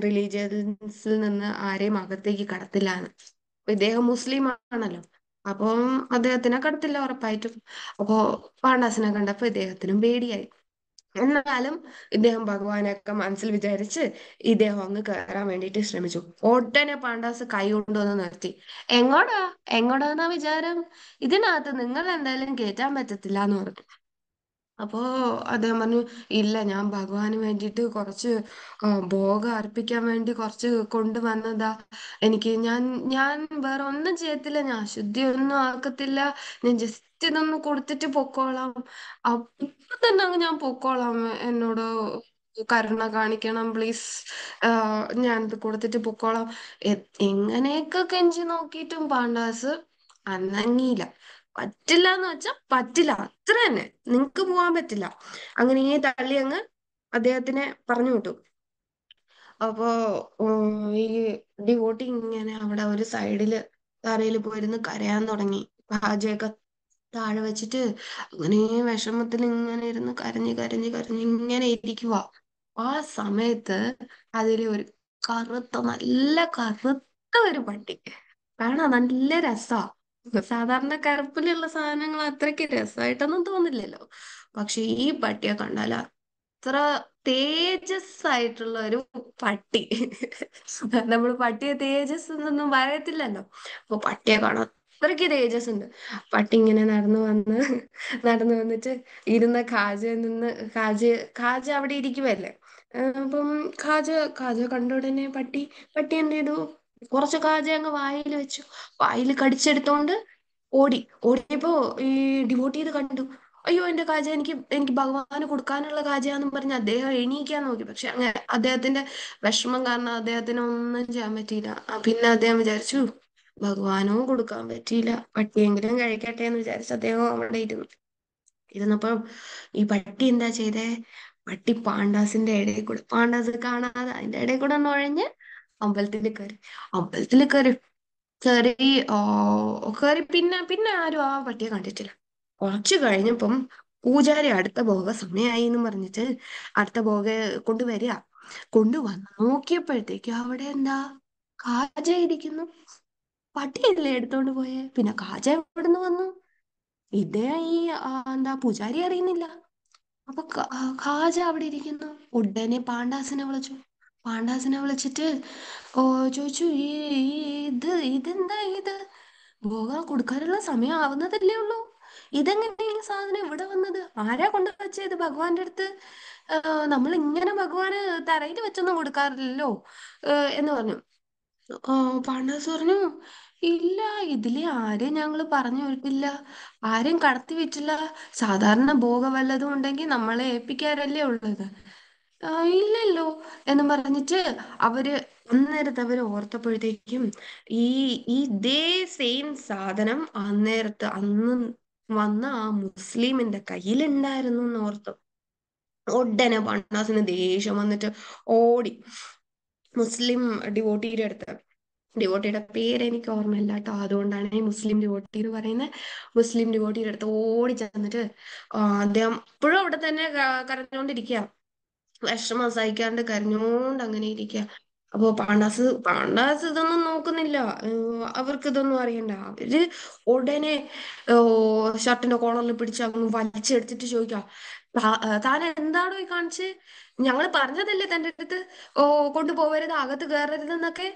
റിലീജിയൻസിൽ നിന്ന് ആരെയും അകത്തേക്ക് കടത്തില്ല ഇദ്ദേഹം മുസ്ലിം ആണല്ലോ അപ്പോ അദ്ദേഹത്തിനെ കടത്തില്ല ഉറപ്പായിട്ടും അപ്പോ പാണ്ഡാസിനെ കണ്ടപ്പോ ഇദ്ദേഹത്തിനും പേടിയായി എന്നാലും ഇദ്ദേഹം ഭഗവാനൊക്കെ മനസ്സിൽ വിചാരിച്ച് ഇദ്ദേഹം അങ്ങ് കയറാൻ വേണ്ടിട്ട് ശ്രമിച്ചു ഉടനെ പാണ്ഡാസ് കൈ കൊണ്ടുവന്ന് നിർത്തി എങ്ങോടാ എങ്ങോടാന്നാ വിചാരം ഇതിനകത്ത് നിങ്ങൾ എന്തായാലും കേറ്റാൻ പറ്റത്തില്ല എന്ന് പറഞ്ഞു അപ്പോ അദ്ദേഹം പറഞ്ഞു ഇല്ല ഞാൻ ഭഗവാന് വേണ്ടിയിട്ട് കുറച്ച് ഭോഗം അർപ്പിക്കാൻ വേണ്ടി കുറച്ച് കൊണ്ടുവന്നതാ എനിക്ക് ഞാൻ ഞാൻ വേറെ ഒന്നും ചെയ്യത്തില്ല ഞാൻ അശുദ്ധി ഒന്നും ആക്കത്തില്ല ഞാൻ ജസ്റ്റ് ഇതൊന്ന് കൊടുത്തിട്ട് പൊക്കോളാം അപ്പൊ തന്നെ അങ്ങ് ഞാൻ പൊക്കോളാം എന്നോട് കരുണ കാണിക്കണം പ്ലീസ് ഇത് കൊടുത്തിട്ട് പൊക്കോളാം എങ്ങനെയൊക്കെ കെഞ്ചി നോക്കിയിട്ടും പാണ്ഡാസ് അന്നങ്ങിയില്ല പറ്റില്ല എന്ന് വെച്ചാൽ പറ്റില്ല അത്ര തന്നെ നിങ്ങൾക്ക് പോവാൻ പറ്റില്ല അങ്ങനെ ഈ തള്ളി അങ്ങ് അദ്ദേഹത്തിനെ പറഞ്ഞു വിട്ടു അപ്പോ ഈ ഡിവോട്ടി ഇങ്ങനെ അവിടെ ഒരു സൈഡില് തറയിൽ പോയിരുന്ന് കരയാൻ തുടങ്ങി പാചക താഴെ വെച്ചിട്ട് അങ്ങനെ വിഷമത്തിൽ ഇങ്ങനെ ഇരുന്ന് കരഞ്ഞ് കരഞ്ഞ് കരഞ്ഞ് ഇങ്ങനെ ഇരിക്കുക ആ സമയത്ത് അതിലെ ഒരു കറുത്ത നല്ല കറുത്ത ഒരു പട്ടി കാരണം നല്ല രസാ സാധാരണ കറുപ്പിലുള്ള സാധനങ്ങൾ അത്രയ്ക്ക് രസമായിട്ടൊന്നും തോന്നില്ലല്ലോ പക്ഷെ ഈ പട്ടിയെ കണ്ടാൽ അത്ര തേജസ് ആയിട്ടുള്ള ഒരു പട്ടി നമ്മൾ പട്ടിയെ തേജസ് എന്നൊന്നും പറയത്തില്ലല്ലോ അപ്പൊ പട്ടിയെ കാണാൻ അത്രയ്ക്ക് തേജസ് ഉണ്ട് പട്ടി ഇങ്ങനെ നടന്നു വന്ന് നടന്നു വന്നിട്ട് ഇരുന്ന കാജയിൽ നിന്ന് കാജ കാജ അവിടെ ഇരിക്കുവല്ലേ അപ്പം കാജ കാജ കണ്ട ഉടനെ പട്ടി പട്ടി എന്ത് ചെയ്തു കുറച്ച് കാജ അങ്ങ് വായിൽ വെച്ചു വായിൽ കടിച്ചെടുത്തോണ്ട് ഓടി ഓടിയപ്പോ ഈ ഡിവോട്ട് ചെയ്ത് കണ്ടു അയ്യോ എന്റെ കാജ എനിക്ക് എനിക്ക് ഭഗവാന് കൊടുക്കാനുള്ള കാജയാന്നും പറഞ്ഞ് അദ്ദേഹം എണീക്കാൻ നോക്കി പക്ഷെ അങ്ങനെ അദ്ദേഹത്തിന്റെ വിഷമം കാരണം അദ്ദേഹത്തിന് ഒന്നും ചെയ്യാൻ പറ്റിയില്ല പിന്നെ അദ്ദേഹം വിചാരിച്ചു ഭഗവാനോ കൊടുക്കാൻ പറ്റിയില്ല പട്ടിയെങ്കിലും കഴിക്കട്ടെ എന്ന് വിചാരിച്ചു അദ്ദേഹം അവിടെ ഇരുന്നു ഇരുന്നപ്പോ ഈ പട്ടി എന്താ ചെയ്തേ പട്ടി പാണ്ഡാസിന്റെ ഇടയിൽ കൂടെ പാണ്ഡാസ് കാണാതെ അതിന്റെ ഇടയിൽ കൂടെ നുഴഞ്ഞ് അമ്പലത്തിൽ കയറി അമ്പലത്തിൽ കയറി കയറി ഓ കയറി പിന്നെ പിന്നെ ആരും ആ പട്ടിയെ കണ്ടിട്ടില്ല കുറച്ചു കഴിഞ്ഞപ്പം പൂജാരി അടുത്ത ഭോഗ സമയമായി എന്ന് പറഞ്ഞിട്ട് അടുത്ത ഭോഗ കൊണ്ടുവരിക കൊണ്ടുവന്ന് നോക്കിയപ്പോഴത്തേക്ക് അവിടെ എന്താ കാജ ഇരിക്കുന്നു പട്ടിയല്ലേ എടുത്തോണ്ട് പോയേ പിന്നെ കാജ എവിടുന്ന് വന്നു ഇതേ ഈ എന്താ പൂജാരി അറിയുന്നില്ല അപ്പൊ കാജ അവിടെ ഇരിക്കുന്നു ഉടനെ പാണ്ഡാസിനെ വിളിച്ചു പാണ്ഡാസിനെ വിളിച്ചിട്ട് ഓ ചോദിച്ചു ഈ ഇത് ഇതെന്താ ഇത് ഭോഗം കൊടുക്കാനുള്ള സമയം ആവുന്നതല്ലേ ഉള്ളൂ ഇതെങ്ങനെ ഈ സാധനം ഇവിടെ വന്നത് ആരാ കൊണ്ടു വച്ചത് ഭഗവാന്റെ അടുത്ത് നമ്മൾ ഇങ്ങനെ ഭഗവാന് തറയിൽ വെച്ചൊന്നും കൊടുക്കാറില്ലല്ലോ എന്ന് പറഞ്ഞു പാണ്ഡാസ് പറഞ്ഞു ഇല്ല ഇതിലെ ആരെയും ഞങ്ങൾ പറഞ്ഞു കൊടുക്കില്ല ആരെയും കടത്തി വിട്ടില്ല സാധാരണ ഭോഗം വല്ലതും ഉണ്ടെങ്കിൽ നമ്മളെ ഏൽപ്പിക്കാറല്ലേ ഉള്ളത് ആ, ഇല്ലല്ലോ എന്ന് പറഞ്ഞിട്ട് അവര് അന്നേരത്തെ അവര് ഓർത്തപ്പോഴത്തേക്കും ഈ ഈ ഇതേ സെയിം സാധനം അന്നേരത്ത് അന്ന് വന്ന ആ മുസ്ലിമിന്റെ കയ്യിലുണ്ടായിരുന്നു എന്ന് ഓർത്തു ഉടനെ പണ്ടാസിന് ദേഷ്യം വന്നിട്ട് ഓടി മുസ്ലിം ഡിവോട്ടിയുടെ അടുത്ത് ഡിവോട്ടിയുടെ പേര് എനിക്ക് ഓർമ്മയില്ല കേട്ടോ അതുകൊണ്ടാണ് ഈ മുസ്ലിം ഡിവോട്ടി എന്ന് പറയുന്നത് മുസ്ലിം ഡിവോട്ടിയുടെ അടുത്ത് ഓടി ചെന്നിട്ട് അദ്ദേഹം ഇപ്പോഴും അവിടെ തന്നെ ക- വിഷമം സഹിക്കാണ്ട് കരഞ്ഞോണ്ട് അങ്ങനെ ഇരിക്കുക അപ്പോ പാണ്ഡാസ് പാണ്ഡാസ് ഇതൊന്നും നോക്കുന്നില്ല അവർക്ക് ഇതൊന്നും അറിയണ്ട അവര് ഉടനെ ഷർട്ടിന്റെ കോണറിൽ പിടിച്ച് അങ്ങ് വലിച്ചെടുത്തിട്ട് ചോദിക്കാം താൻ എന്താണോ ഈ കാണിച്ച് ഞങ്ങൾ പറഞ്ഞതല്ലേ തന്റെ അടുത്ത് ഓ കൊണ്ടുപോകരുത് അകത്ത് കയറരുത് എന്നൊക്കെ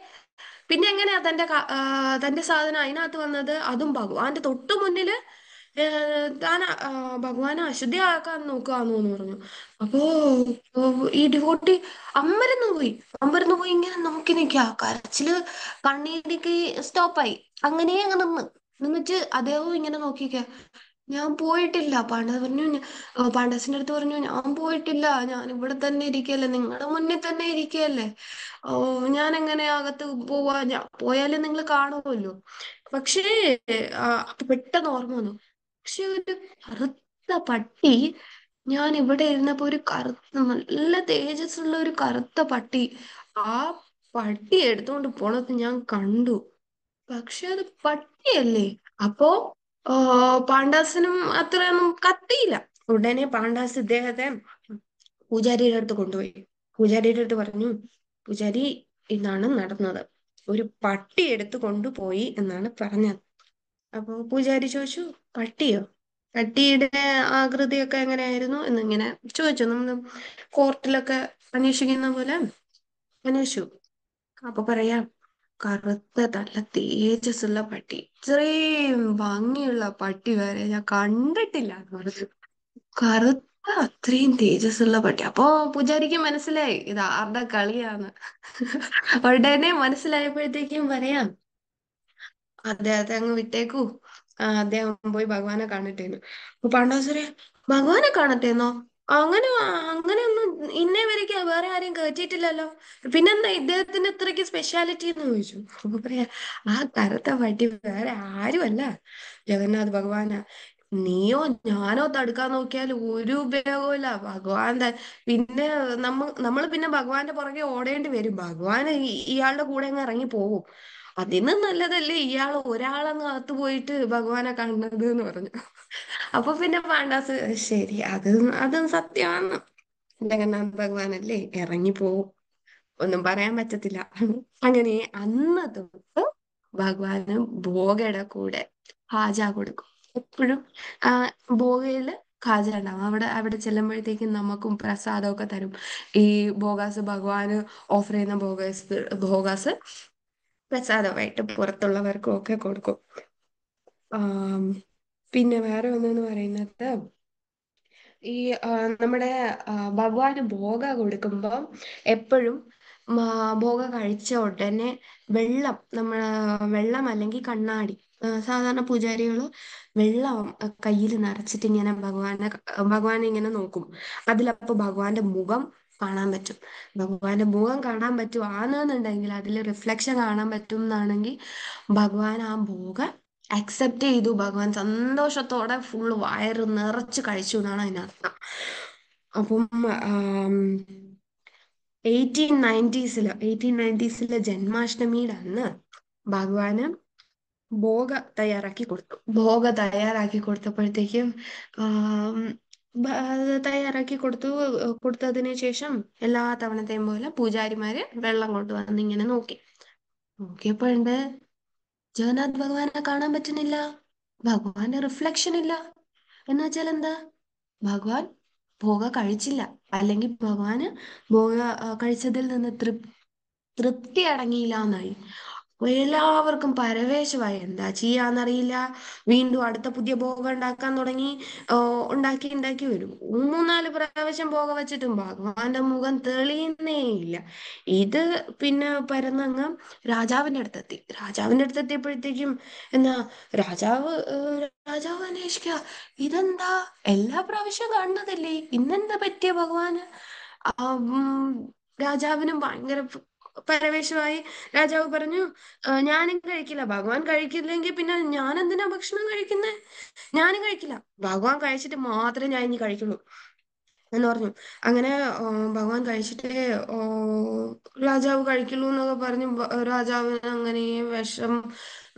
പിന്നെ എങ്ങനെയാ തന്റെ തന്റെ സാധനം അതിനകത്ത് വന്നത് അതും ഭഗവാന്റെ തൊട്ടു മുന്നില് താൻ ഭഗവാനെ അശുദ്ധിയാക്കാൻ എന്ന് പറഞ്ഞു അപ്പോ ഈ ഡിവോട്ടി അമ്പരന്ന് പോയി അമ്പരന്ന് പോയി ഇങ്ങനെ നോക്കി നിൽക്കുക കരച്ചില് കണ്ണീരൊക്കെ സ്റ്റോപ്പായി അങ്ങനെ അങ്ങ് നിന്ന് നിന്നിട്ട് അദ്ദേഹവും ഇങ്ങനെ നോക്കിക്ക ഞാൻ പോയിട്ടില്ല പാണ്ഡ പറഞ്ഞു പാണ്ഡസിന്റെ അടുത്ത് പറഞ്ഞു ഞാൻ പോയിട്ടില്ല ഞാൻ ഇവിടെ തന്നെ ഇരിക്കല്ലേ നിങ്ങളുടെ മുന്നിൽ തന്നെ ഇരിക്കല്ലേ ഓ ഞാൻ എങ്ങനെ അകത്ത് പോവാ ഞാൻ പോയാലേ നിങ്ങൾ കാണുമല്ലോ പക്ഷേ പെട്ടെന്ന് ഓർമ്മ വന്നു പക്ഷെ ഒരു കറുത്ത പട്ടി ഞാൻ ഇവിടെ ഇരുന്നപ്പോ ഒരു കറുത്ത നല്ല തേജസ്സുള്ള ഒരു കറുത്ത പട്ടി ആ പട്ടി എടുത്തോണ്ട് പോണത് ഞാൻ കണ്ടു പക്ഷെ അത് പട്ടിയല്ലേ അപ്പോ പാണ്ഡാസിനും അത്രയൊന്നും കത്തിയില്ല ഉടനെ പാണ്ഡാസ് ഇദ്ദേഹത്തെ പൂജാരിയുടെ അടുത്ത് കൊണ്ടുപോയി പൂജാരിയുടെ അടുത്ത് പറഞ്ഞു പൂജാരി ഇതാണ് നടന്നത് ഒരു പട്ടി എടുത്തു കൊണ്ടുപോയി എന്നാണ് പറഞ്ഞത് അപ്പോ പൂജാരി ചോദിച്ചു പട്ടിയോ പട്ടിയുടെ ആകൃതിയൊക്കെ എങ്ങനെയായിരുന്നു എന്നിങ്ങനെ ചോദിച്ചു നമ്മൾ കോർട്ടിലൊക്കെ അന്വേഷിക്കുന്ന പോലെ അന്വേഷിച്ചു അപ്പൊ പറയാം കറുത്ത നല്ല തേജസ്സുള്ള പട്ടി ഇത്രയും ഭംഗിയുള്ള പട്ടി വരെ ഞാൻ കണ്ടിട്ടില്ല എന്ന് പറഞ്ഞു കറുത്ത അത്രയും തേജസ്സുള്ള പട്ടി അപ്പോ പൂജാരിക്ക് മനസ്സിലായി ഇത് ആരുടെ കളിയാണ് ഉടനെ മനസ്സിലായപ്പോഴത്തേക്കും പറയാം അതെ അതെ അങ്ങ് വിട്ടേക്കൂ അദ്ദേഹം പോയി ഭഗവാനെ കാണട്ടെന്ന് അപ്പൊ പാണ്ഡവസുര ഭഗവാനെ കാണട്ടെന്നോ അങ്ങനെ അങ്ങനെ ഒന്നും ഇന്നേ വരയ്ക്ക് വേറെ ആരെയും കയറ്റിയിട്ടില്ലല്ലോ പിന്നെന്താ ഇദ്ദേഹത്തിന്റെ അത്രയ്ക്ക് സ്പെഷ്യാലിറ്റി എന്ന് ചോദിച്ചു അപ്പൊ പറയാ ആ കറുത്ത പട്ടി വേറെ ആരുമല്ല ജഗന്നാഥ് ഭഗവാന നീയോ ഞാനോ തടുക്കാൻ നോക്കിയാൽ ഒരു ഉപയോഗമില്ല ഭഗവാൻ പിന്നെ നമ്മ നമ്മൾ പിന്നെ ഭഗവാന്റെ പുറകെ ഓടേണ്ടി വരും ഭഗവാൻ ഇയാളുടെ കൂടെ അങ്ങ് ഇറങ്ങി പോകും അതിനും നല്ലതല്ലേ ഇയാൾ ഒരാളങ്ങ് അകത്ത് പോയിട്ട് ഭഗവാനെ കാണുന്നത് എന്ന് പറഞ്ഞു അപ്പൊ പിന്നെ പാണ്ഡാസ് ശരി അത് അതും സത്യമാണ് ജഗന്നാഥ് ഭഗവാനല്ലേ ഇറങ്ങി പോവും ഒന്നും പറയാൻ പറ്റത്തില്ല അങ്ങനെ അന്ന് തൊട്ട് ഭഗവാന് ഭോഗയുടെ കൂടെ ഹാജ കൊടുക്കും എപ്പോഴും ആ ഭോഗയില് ഹാജ ഉണ്ടാവും അവിടെ അവിടെ ചെല്ലുമ്പോഴത്തേക്കും നമുക്കും പ്രസാദമൊക്കെ തരും ഈ ഭോഗാസ് ഭഗവാന് ഓഫർ ചെയ്യുന്ന ഭോഗാസ് ഭോഗാസ് പ്രസാദമായിട്ട് പുറത്തുള്ളവർക്കും ഒക്കെ കൊടുക്കും പിന്നെ വേറെ ഒന്നെന്ന് പറയുന്നത് ഈ നമ്മുടെ ഭഗവാന് ഭോഗ കൊടുക്കുമ്പോൾ എപ്പോഴും ഭോഗ കഴിച്ച ഉടനെ വെള്ളം നമ്മൾ വെള്ളം അല്ലെങ്കിൽ കണ്ണാടി സാധാരണ പൂജാരികൾ വെള്ളം കയ്യിൽ നിറച്ചിട്ട് ഇങ്ങനെ ഭഗവാനെ ഭഗവാനെ ഇങ്ങനെ നോക്കും അതിലപ്പോ ഭഗവാന്റെ മുഖം കാണാൻ പറ്റും ഭഗവാന്റെ മുഖം കാണാൻ പറ്റും ആണെന്നുണ്ടെങ്കിൽ അതിൽ റിഫ്ലക്ഷൻ കാണാൻ പറ്റും എന്നാണെങ്കിൽ ഭഗവാൻ ആ ഭോഗം അക്സെപ്റ്റ് ചെയ്തു ഭഗവാൻ സന്തോഷത്തോടെ ഫുൾ വയറ് നിറച്ച് കഴിച്ചു എന്നാണ് അതിനർത്ഥം അപ്പം എയ്റ്റീൻ നയൻറ്റീസില് എയ്റ്റീൻ നയൻറ്റീസിലെ ജന്മാഷ്ടമിയുടെ അന്ന് ഭഗവാന് ഭോഗ തയ്യാറാക്കി കൊടുത്തു ഭോഗ തയ്യാറാക്കി കൊടുത്തപ്പോഴത്തേക്കും തയ്യാറാക്കി കൊടുത്തു കൊടുത്തതിന് ശേഷം എല്ലാ തവണത്തെയും പോലെ പൂജാരിമാര് വെള്ളം വന്ന് ഇങ്ങനെ നോക്കി നോക്കിയപ്പോഴുണ്ട് ജഗന്നാഥ് ഭഗവാനെ കാണാൻ പറ്റുന്നില്ല ഭഗവാന്റെ റിഫ്ലക്ഷൻ ഇല്ല എന്ന് വെച്ചാൽ എന്താ ഭഗവാൻ ഭോഗ കഴിച്ചില്ല അല്ലെങ്കിൽ ഭഗവാന് ഭോഗ കഴിച്ചതിൽ നിന്ന് തൃപ് തൃപ്തി അടങ്ങിയില്ല എന്നായി എല്ലാവർക്കും പരവേശമായി എന്താ ചെയ്യാന്നറിയില്ല വീണ്ടും അടുത്ത പുതിയ ഭോഗം ഉണ്ടാക്കാൻ തുടങ്ങി ഉണ്ടാക്കി ഉണ്ടാക്കി വരും മൂന്നാല് പ്രാവശ്യം ഭോഗം വെച്ചിട്ടും ഭഗവാന്റെ മുഖം തെളിയുന്നേ ഇല്ല ഇത് പിന്നെ പരന്നങ്ങ് രാജാവിന്റെ അടുത്തെത്തി രാജാവിന്റെ അടുത്തെത്തിയപ്പോഴത്തേക്കും എന്നാ രാജാവ് രാജാവ് അന്വേഷിക്ക ഇതെന്താ എല്ലാ പ്രാവശ്യവും കാണുന്നതല്ലേ ഇന്നെന്താ പറ്റിയ ഭഗവാന് രാജാവിനും ഭയങ്കര പരവേശമായി രാജാവ് പറഞ്ഞു ഞാനും കഴിക്കില്ല ഭഗവാൻ കഴിക്കില്ലെങ്കിൽ പിന്നെ ഞാൻ എന്തിനാ ഭക്ഷണം കഴിക്കുന്നേ ഞാനും കഴിക്കില്ല ഭഗവാൻ കഴിച്ചിട്ട് മാത്രമേ ഞാൻ ഇനി കഴിക്കുള്ളൂ എന്ന് പറഞ്ഞു അങ്ങനെ ഭഗവാൻ കഴിച്ചിട്ട് രാജാവ് കഴിക്കുള്ളൂ എന്നൊക്കെ പറഞ്ഞു രാജാവിന് അങ്ങനെ വിഷം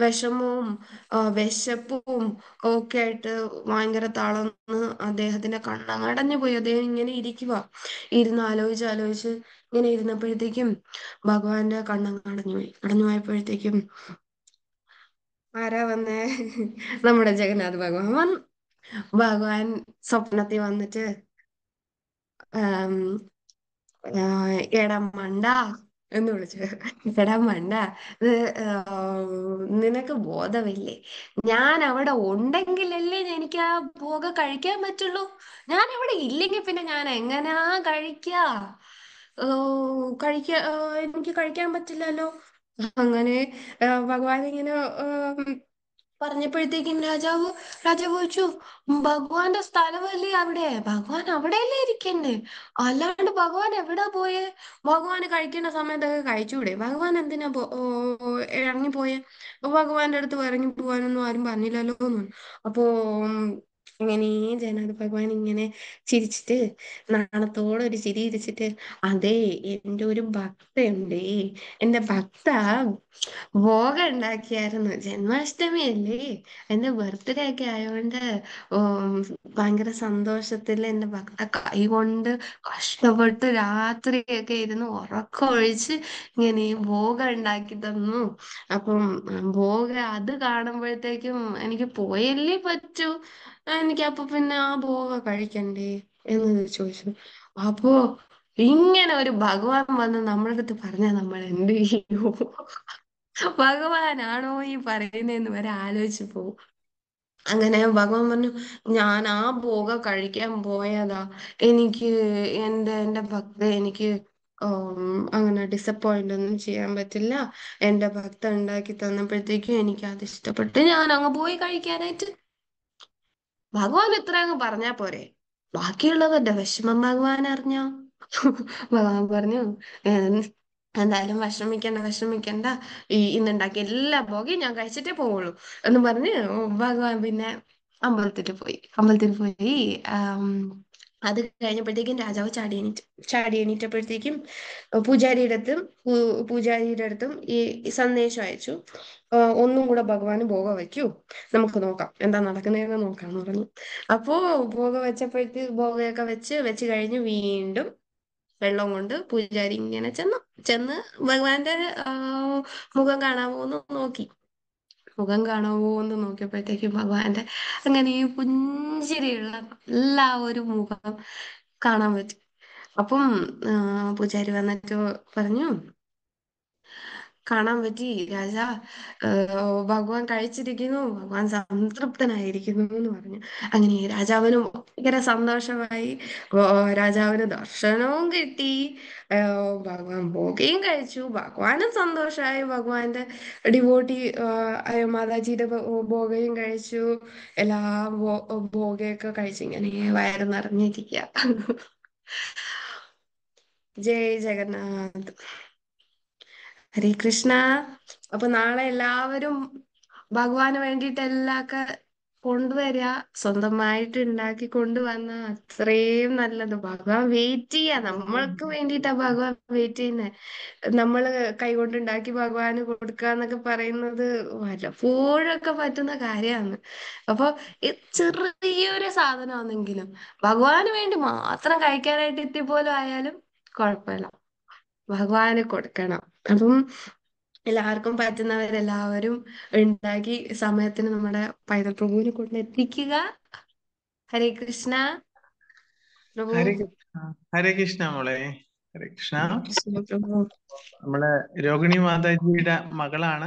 വിഷമവും വിശപ്പും ഒക്കെ ആയിട്ട് ഭയങ്കര തളർന്ന് അദ്ദേഹത്തിന്റെ അടഞ്ഞു പോയി അദ്ദേഹം ഇങ്ങനെ ഇരിക്കുക ഇരുന്ന് ആലോചിച്ച് ആലോചിച്ച് ഇങ്ങനെ ഇരുന്നപ്പോഴത്തേക്കും ഭഗവാന്റെ അടഞ്ഞു പോയി അടഞ്ഞു പോയപ്പോഴത്തേക്കും ആരാ വന്നേ നമ്മുടെ ജഗന്നാഥ് ഭഗവാൻ ഭഗവാൻ സ്വപ്നത്തിൽ വന്നിട്ട് എടാ മണ്ട എന്ന് വിളിച്ചു എടാ മണ്ട ഇത് നിനക്ക് ബോധമില്ലേ ഞാൻ അവിടെ ഉണ്ടെങ്കിലല്ലേ എനിക്ക് ആ പുക കഴിക്കാൻ പറ്റുള്ളൂ ഞാൻ അവിടെ ഇല്ലെങ്കിൽ പിന്നെ ഞാൻ എങ്ങനാ കഴിക്കാ കഴിക്ക കഴിക്കാ എനിക്ക് കഴിക്കാൻ പറ്റില്ലല്ലോ അങ്ങനെ ഭഗവാൻ ഇങ്ങനെ പറഞ്ഞപ്പോഴത്തേക്കും രാജാവ് രാജാവ് ചോദിച്ചു ഭഗവാന്റെ സ്ഥലമല്ലേ അവിടെ ഭഗവാൻ അവിടെയല്ലേ ഇരിക്കണ്ടേ അല്ലാണ്ട് ഭഗവാൻ എവിടെ പോയെ ഭഗവാന് കഴിക്കേണ്ട സമയത്തൊക്കെ കഴിച്ചുകൂടെ ഭഗവാൻ എന്തിനാ ഇറങ്ങിപ്പോയെ ഭഗവാന്റെ അടുത്ത് ഇറങ്ങി പോവാനൊന്നും ആരും പറഞ്ഞില്ലല്ലോ എന്ന് അപ്പോ അങ്ങനെ ജഗന്നാഥ് ഭഗവാൻ ഇങ്ങനെ ചിരിച്ചിട്ട് നാണത്തോടെ ഒരു ചിരി ഇരിച്ചിട്ട് അതെ എൻ്റെ ഒരു ഭക്തയുണ്ട് എൻ്റെ ഭക്ത ഭോഗം ഉണ്ടാക്കിയായിരുന്നു ജന്മാഷ്ടമി അല്ലേ എൻ്റെ ബർത്ത്ഡേ ഒക്കെ ആയതുകൊണ്ട് ഭയങ്കര സന്തോഷത്തിൽ എൻ്റെ ഭക്ത കൊണ്ട് കഷ്ടപ്പെട്ട് രാത്രിയൊക്കെ ഇരുന്ന് ഉറക്കം ഒഴിച്ച് ഇങ്ങനെ ഭോഗം ഉണ്ടാക്കി തന്നു അപ്പം ഭോഗ അത് കാണുമ്പോഴത്തേക്കും എനിക്ക് പോയല്ലേ പറ്റൂ എനിക്ക് അപ്പൊ പിന്നെ ആ ഭോഗ കഴിക്കണ്ടേ എന്ന് ചോദിച്ചു അപ്പോ ഇങ്ങനെ ഒരു ഭഗവാൻ വന്ന് നമ്മളെ അടുത്ത് പറഞ്ഞാൽ നമ്മൾ എന്ത് ചെയ്യൂ ഭഗവാനാണോ ഈ പറയുന്നതെന്ന് വരെ ആലോചിച്ചു പോകും അങ്ങനെ ഭഗവാൻ പറഞ്ഞു ഞാൻ ആ ഭോഗ കഴിക്കാൻ പോയതാ എനിക്ക് എന്റെ എന്റെ ഭക്ത എനിക്ക് അങ്ങനെ ഡിസപ്പോയിന്റ് ഒന്നും ചെയ്യാൻ പറ്റില്ല എന്റെ ഭക്ത ഉണ്ടാക്കി തന്നപ്പോഴത്തേക്കും എനിക്ക് അത് ഇഷ്ടപ്പെട്ട് ഞാൻ അങ്ങ് പോയി കഴിക്കാനായിട്ട് ഭഗവാൻ ഇത്ര അങ്ങ് പറഞ്ഞാ പോരെ ബാക്കിയുള്ളവരുടെ വിഷമം ഭഗവാൻ അറിഞ്ഞോ ഭഗവാൻ പറഞ്ഞു എന്തായാലും വിഷമിക്കണ്ട വിഷമിക്കണ്ട ഈ ഇന്നുണ്ടാക്കിയ എല്ലാ ഭോഗിയും ഞാൻ കഴിച്ചിട്ടേ പോവുള്ളൂ എന്ന് പറഞ്ഞ് ഭഗവാൻ പിന്നെ അമ്പലത്തിൽ പോയി അമ്പലത്തിൽ പോയി അത് കഴിഞ്ഞപ്പോഴത്തേക്കും രാജാവ് ചാടി എണീറ്റു ചാടി എണീറ്റപ്പോഴത്തേക്കും പൂജാരിയുടെ അടുത്തും പൂജാരിയുടെ അടുത്തും ഈ സന്ദേശം അയച്ചു ഒന്നും കൂടെ ഭഗവാന് ഭോഗ വയ്ക്കൂ നമുക്ക് നോക്കാം എന്താ നടക്കുന്നതെന്ന് നോക്കാന്ന് പറഞ്ഞു അപ്പോ ഭോഗ വെച്ചപ്പോഴത്തേക്ക് ഭോഗയൊക്കെ വെച്ച് വെച്ച് കഴിഞ്ഞ് വീണ്ടും വെള്ളം കൊണ്ട് പൂജാരി ഇങ്ങനെ ചെന്നു ചെന്ന് ഭഗവാന്റെ മുഖം കാണാൻ നോക്കി മുഖം കാണാവോ എന്ന് നോക്കിയപ്പോഴത്തേക്കും ഭഗവാന്റെ അങ്ങനെ ഈ പുഞ്ചിരിയുള്ള നല്ല ആ ഒരു മുഖം കാണാൻ പറ്റി അപ്പം പൂജാരി വന്നിട്ട് പറഞ്ഞു കാണാൻ പറ്റി രാജ ഭഗവാൻ കഴിച്ചിരിക്കുന്നു ഭഗവാൻ സംതൃപ്തനായിരിക്കുന്നു എന്ന് പറഞ്ഞു അങ്ങനെ രാജാവിനും ഭയങ്കര സന്തോഷമായി രാജാവിന് ദർശനവും കിട്ടി ഭഗവാൻ ഭോഗയും കഴിച്ചു ഭഗവാനും സന്തോഷമായി ഭഗവാന്റെ ഡിവോട്ടി മാതാജിയുടെ ഭോഗയും കഴിച്ചു എല്ലാ ഭോഗയൊക്കെ കഴിച്ചു ഇങ്ങനെ വയറ് നിറഞ്ഞിരിക്കുക ജയ് ജഗന്നാഥ് ഹരേ കൃഷ്ണ അപ്പൊ നാളെ എല്ലാവരും ഭഗവാന് വേണ്ടിയിട്ട് എല്ലാമൊക്കെ കൊണ്ടുവരിക സ്വന്തമായിട്ട് ഉണ്ടാക്കി കൊണ്ടുവന്ന അത്രയും നല്ലത് ഭഗവാൻ വെയിറ്റ് ചെയ്യാ നമ്മൾക്ക് വേണ്ടിയിട്ടാ ഭഗവാൻ വെയിറ്റ് ചെയ്യുന്നത് നമ്മൾ കൈകൊണ്ട് ഉണ്ടാക്കി ഭഗവാന് കൊടുക്ക എന്നൊക്കെ പറയുന്നത് വല്ലപ്പോഴൊക്കെ പറ്റുന്ന കാര്യമാണ് അപ്പൊ ചെറിയൊരു സാധനമാണെങ്കിലും ഭഗവാന് വേണ്ടി മാത്രം കഴിക്കാനായിട്ട് എത്തിപ്പോലും ആയാലും കുഴപ്പമില്ല ഭഗവാന് കൊടുക്കണം അപ്പം എല്ലാവർക്കും പറ്റുന്നവരെല്ലാവരും ഉണ്ടാക്കി സമയത്തിന് നമ്മുടെ പൈതൽ പ്രഭുവിനെ കൊണ്ടെത്തിക്കുക ഹരേ കൃഷ്ണ ഹരേ കൃഷ്ണ മോളെ ഹരേ കൃഷ്ണ നമ്മളെ രോഹിണി മാതാജിയുടെ മകളാണ്